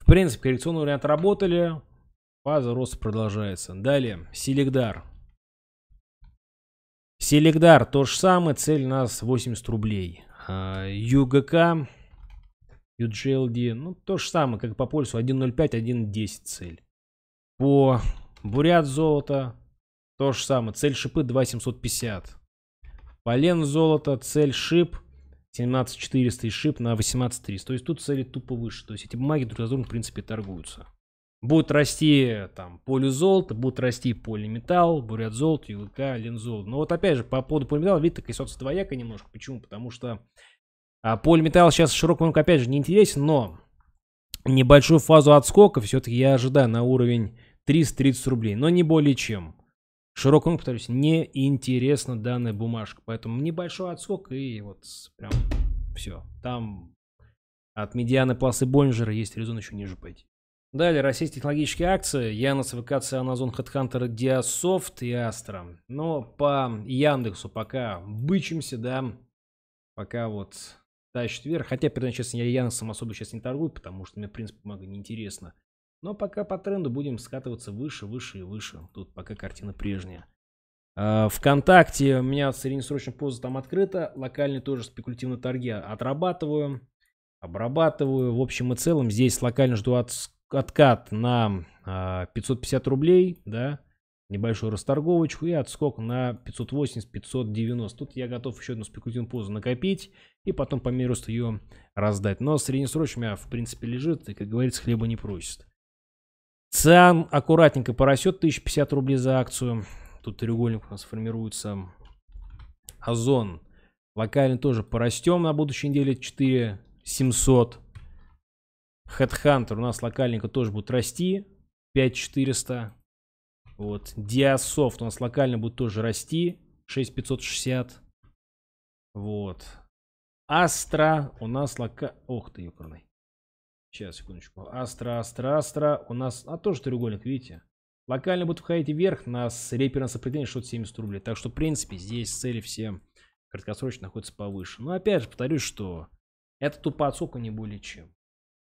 Speaker 1: В принципе, коррекционный вариант работали. Фаза роста продолжается. Далее. Селигдар. Селигдар, то же самое, цель у нас 80 рублей. А, ЮГК, UGLD, ну то же самое, как по пользу 1.05, 1.10 цель. По Бурят золото то же самое. Цель шипы 2750. Полен золото, цель шип 17400 и шип на 18300. То есть тут цели тупо выше. То есть эти бумаги друг с другом, в принципе, торгуются. Будет расти там поле золота, будет расти поле металл, бурят золото, ЮВК, лензол. Но вот опять же, по поводу полиметалла, видите, такая ситуация двояка немножко. Почему? Потому что а, полиметалл сейчас широкому рынку, опять же, не интересен, но небольшую фазу отскока все-таки я ожидаю на уровень 330 рублей, но не более чем широкому, повторюсь, не интересна данная бумажка. Поэтому небольшой отскок и вот прям все. Там от медианы пласы Боллинджера есть резон еще ниже пойти. Далее, российские технологические акции. Янос, ВКЦ, Амазон, Headhunter, Диасофт и Астра. Но по Яндексу пока бычимся, да. Пока вот тащит вверх. Хотя, перед честно, я Яндексом особо сейчас не торгую, потому что мне, в принципе, много неинтересно. Но пока по тренду будем скатываться выше, выше и выше. Тут пока картина прежняя. А, Вконтакте у меня среднесрочная поза там открыта. Локальные тоже спекулятивные торги отрабатываю, обрабатываю. В общем и целом здесь локально жду от, откат на 550 а, рублей, да, небольшую расторговочку и отскок на 580-590. Тут я готов еще одну спекулятивную позу накопить и потом по мере роста ее раздать. Но среднесрочная в принципе лежит и, как говорится, хлеба не просит. Циан аккуратненько порастет, 1050 рублей за акцию. Тут треугольник у нас формируется. Озон. Локально тоже порастем на будущей неделе 4700. Headhunter у нас локальненько тоже будет расти. 5400. Вот. Диасофт у нас локально будет тоже расти. 6560. Вот. Астра у нас лока... Ох ты, ёкарный. Сейчас, секундочку. Астра, Астра, Астра. У нас... А тоже треугольник, видите? Локально будет входить вверх на реперное сопротивление 670 рублей. Так что, в принципе, здесь цели все краткосрочно находятся повыше. Но опять же, повторюсь, что это тупо отсока не более чем.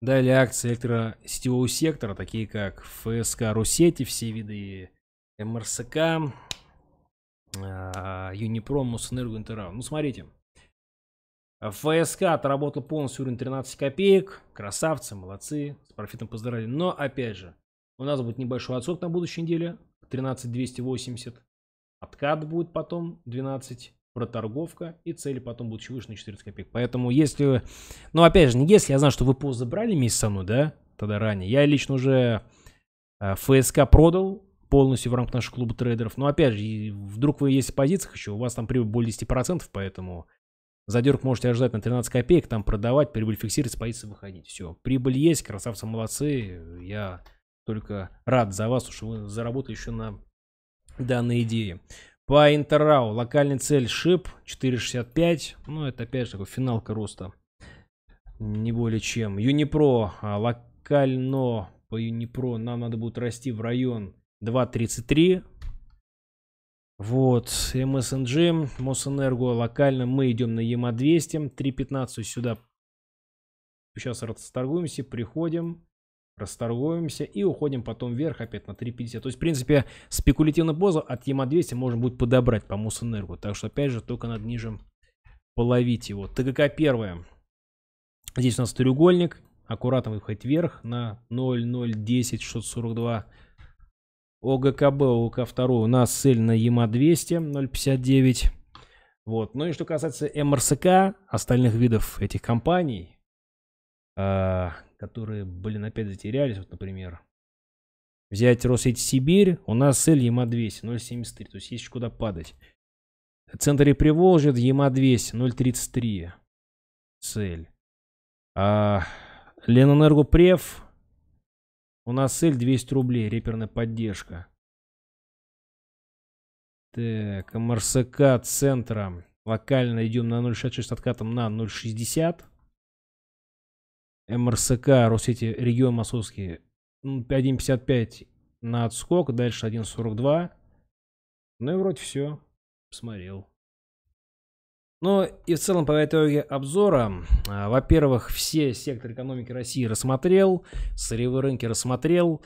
Speaker 1: Далее акции электросетевого сектора, такие как ФСК, Русети, все виды МРСК, а, Юнипром, Мосэнерго, Интеррав. Ну, смотрите. ФСК отработал полностью уровень 13 копеек. Красавцы, молодцы. С профитом поздравили. Но, опять же, у нас будет небольшой отсок на будущей неделе. 13280. Откат будет потом 12 проторговка и цели потом будут выше на 14 копеек. Поэтому если... Ну, опять же, не если я знаю, что вы пост забрали вместе со мной, да, тогда ранее. Я лично уже э, ФСК продал полностью в рамках нашего клуба трейдеров. Но, опять же, вдруг вы есть в позициях еще, у вас там прибыль более 10%, поэтому Задерг можете ожидать на 13 копеек, там продавать, прибыль фиксировать, спаиться выходить. Все, прибыль есть, красавцы молодцы. Я только рад за вас, что вы заработали еще на данной идее. По Интеррау локальный цель шип 4.65, ну это опять же такой финалка роста, не более чем. Юнипро а, локально по Юнипро нам надо будет расти в район 2.33, вот, МСНГ, Мосэнерго локально. Мы идем на ЕМА-200, 3.15 сюда. Сейчас расторгуемся, приходим, расторгуемся и уходим потом вверх опять на 3.50. То есть, в принципе, спекулятивную позу от ЕМА-200 можно будет подобрать по Мосэнерго. Так что, опять же, только над ниже половить его. ТГК первое. Здесь у нас треугольник. Аккуратно выходить вверх на 0.010, 642 ОГКБ ОК2 у нас цель на а ЯМА-200 0,59. Вот. Ну и что касается МРСК, остальных видов этих компаний, э, которые, блин, опять затерялись, вот, например, взять Росеть Сибирь, у нас цель а ЯМА-200 0,73, то есть есть куда падать. Центре Приволжья ЯМА-200 0,33 цель. А, Ленэнергопрев у нас цель 200 рублей, реперная поддержка. Так, МРСК центра. Локально идем на 0,66 откатом на 0,60. МРСК, Россети, регион Московский. 1,55 на отскок, дальше 1,42. Ну и вроде все. Посмотрел. Ну и в целом по итоге обзора, а, во-первых, все секторы экономики России рассмотрел, сырьевые рынки рассмотрел.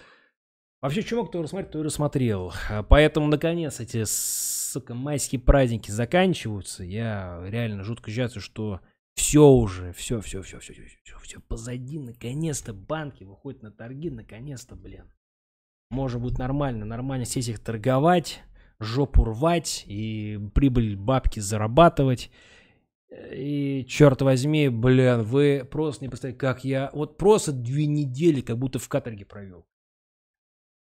Speaker 1: Вообще, чего кто рассмотрел, то и рассмотрел. А, поэтому, наконец, эти, сука, майские праздники заканчиваются. Я реально жутко жалею, что все уже, все, все, все, все, все, все, все позади. Наконец-то банки выходят на торги, наконец-то, блин. может быть нормально, нормально сесть их торговать жопу рвать и прибыль бабки зарабатывать. И, черт возьми, блин, вы просто не представляете, как я... Вот просто две недели как будто в каторге провел.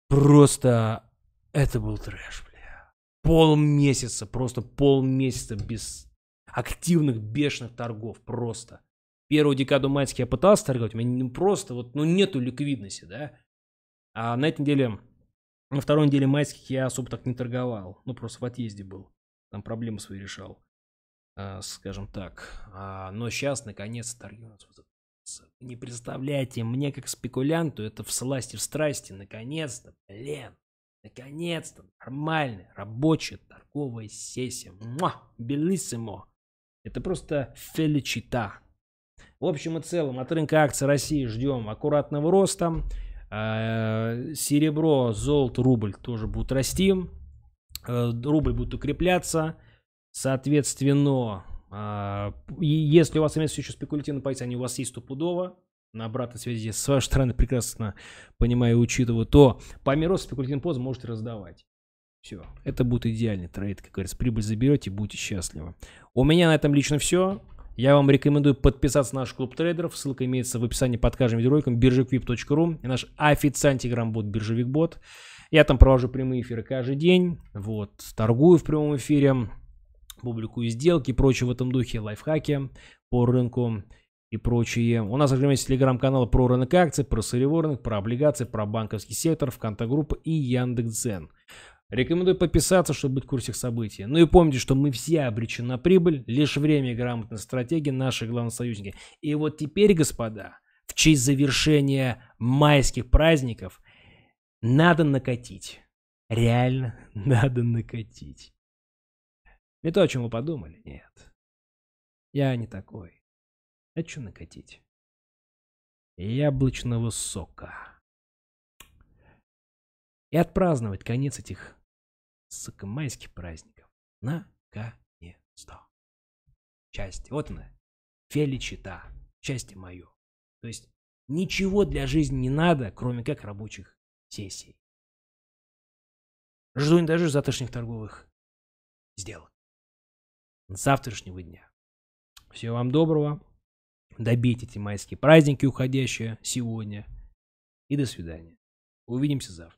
Speaker 1: Просто это был трэш, бля. Полмесяца, просто полмесяца без активных бешеных торгов, просто. Первую декаду майских я пытался торговать, у меня просто вот, ну, нету ликвидности, да. А на этой неделе на второй неделе майских я особо так не торговал. Ну, просто в отъезде был. Там проблемы свои решал. А, скажем так. А, но сейчас, наконец, торги у нас Не представляете, мне как спекулянту это в сласти, в страсти. Наконец-то, блин. Наконец-то, нормальная, рабочая торговая сессия. Муа, белиссимо. Это просто феличита. В общем и целом, от рынка акций России ждем аккуратного роста. Э, серебро, золото, рубль тоже будут расти. Э, рубль будет укрепляться. Соответственно, э, если у вас имеется еще спекулятивные позиции, они у вас есть стопудово, на обратной связи с вашей стороны прекрасно понимаю и учитываю, то по миру спекулятивный пост можете раздавать. Все. Это будет идеальный трейд, как говорится. Прибыль заберете, будете счастливы. У меня на этом лично все. Я вам рекомендую подписаться на наш клуб трейдеров. Ссылка имеется в описании под каждым видеороликом Биржеквип.ру И наш официальный телеграм-бот Биржевикбот. Я там провожу прямые эфиры каждый день. Вот, торгую в прямом эфире, публикую сделки и прочее в этом духе, лайфхаки по рынку и прочее. У нас также есть телеграм-канал про рынок акций, про сырьеворных, про облигации, про банковский сектор, ВКонтакт-группа и Яндекс.Дзен. Рекомендую подписаться, чтобы быть в курсе событий. Ну и помните, что мы все обречены на прибыль, лишь время и грамотная стратегия наши главные союзники. И вот теперь, господа, в честь завершения майских праздников надо накатить. Реально надо накатить. Не то, о чем вы подумали, нет. Я не такой. А что накатить? Яблочного сока. И отпраздновать конец этих сакамайских праздников. Наконец-то. Часть. Вот она. Феличита. Счастье мое. То есть ничего для жизни не надо, кроме как рабочих сессий. Жду не даже завтрашних торговых сделок. Завтрашнего дня. Всего вам доброго. Добейте эти майские праздники, уходящие сегодня. И до свидания. Увидимся завтра.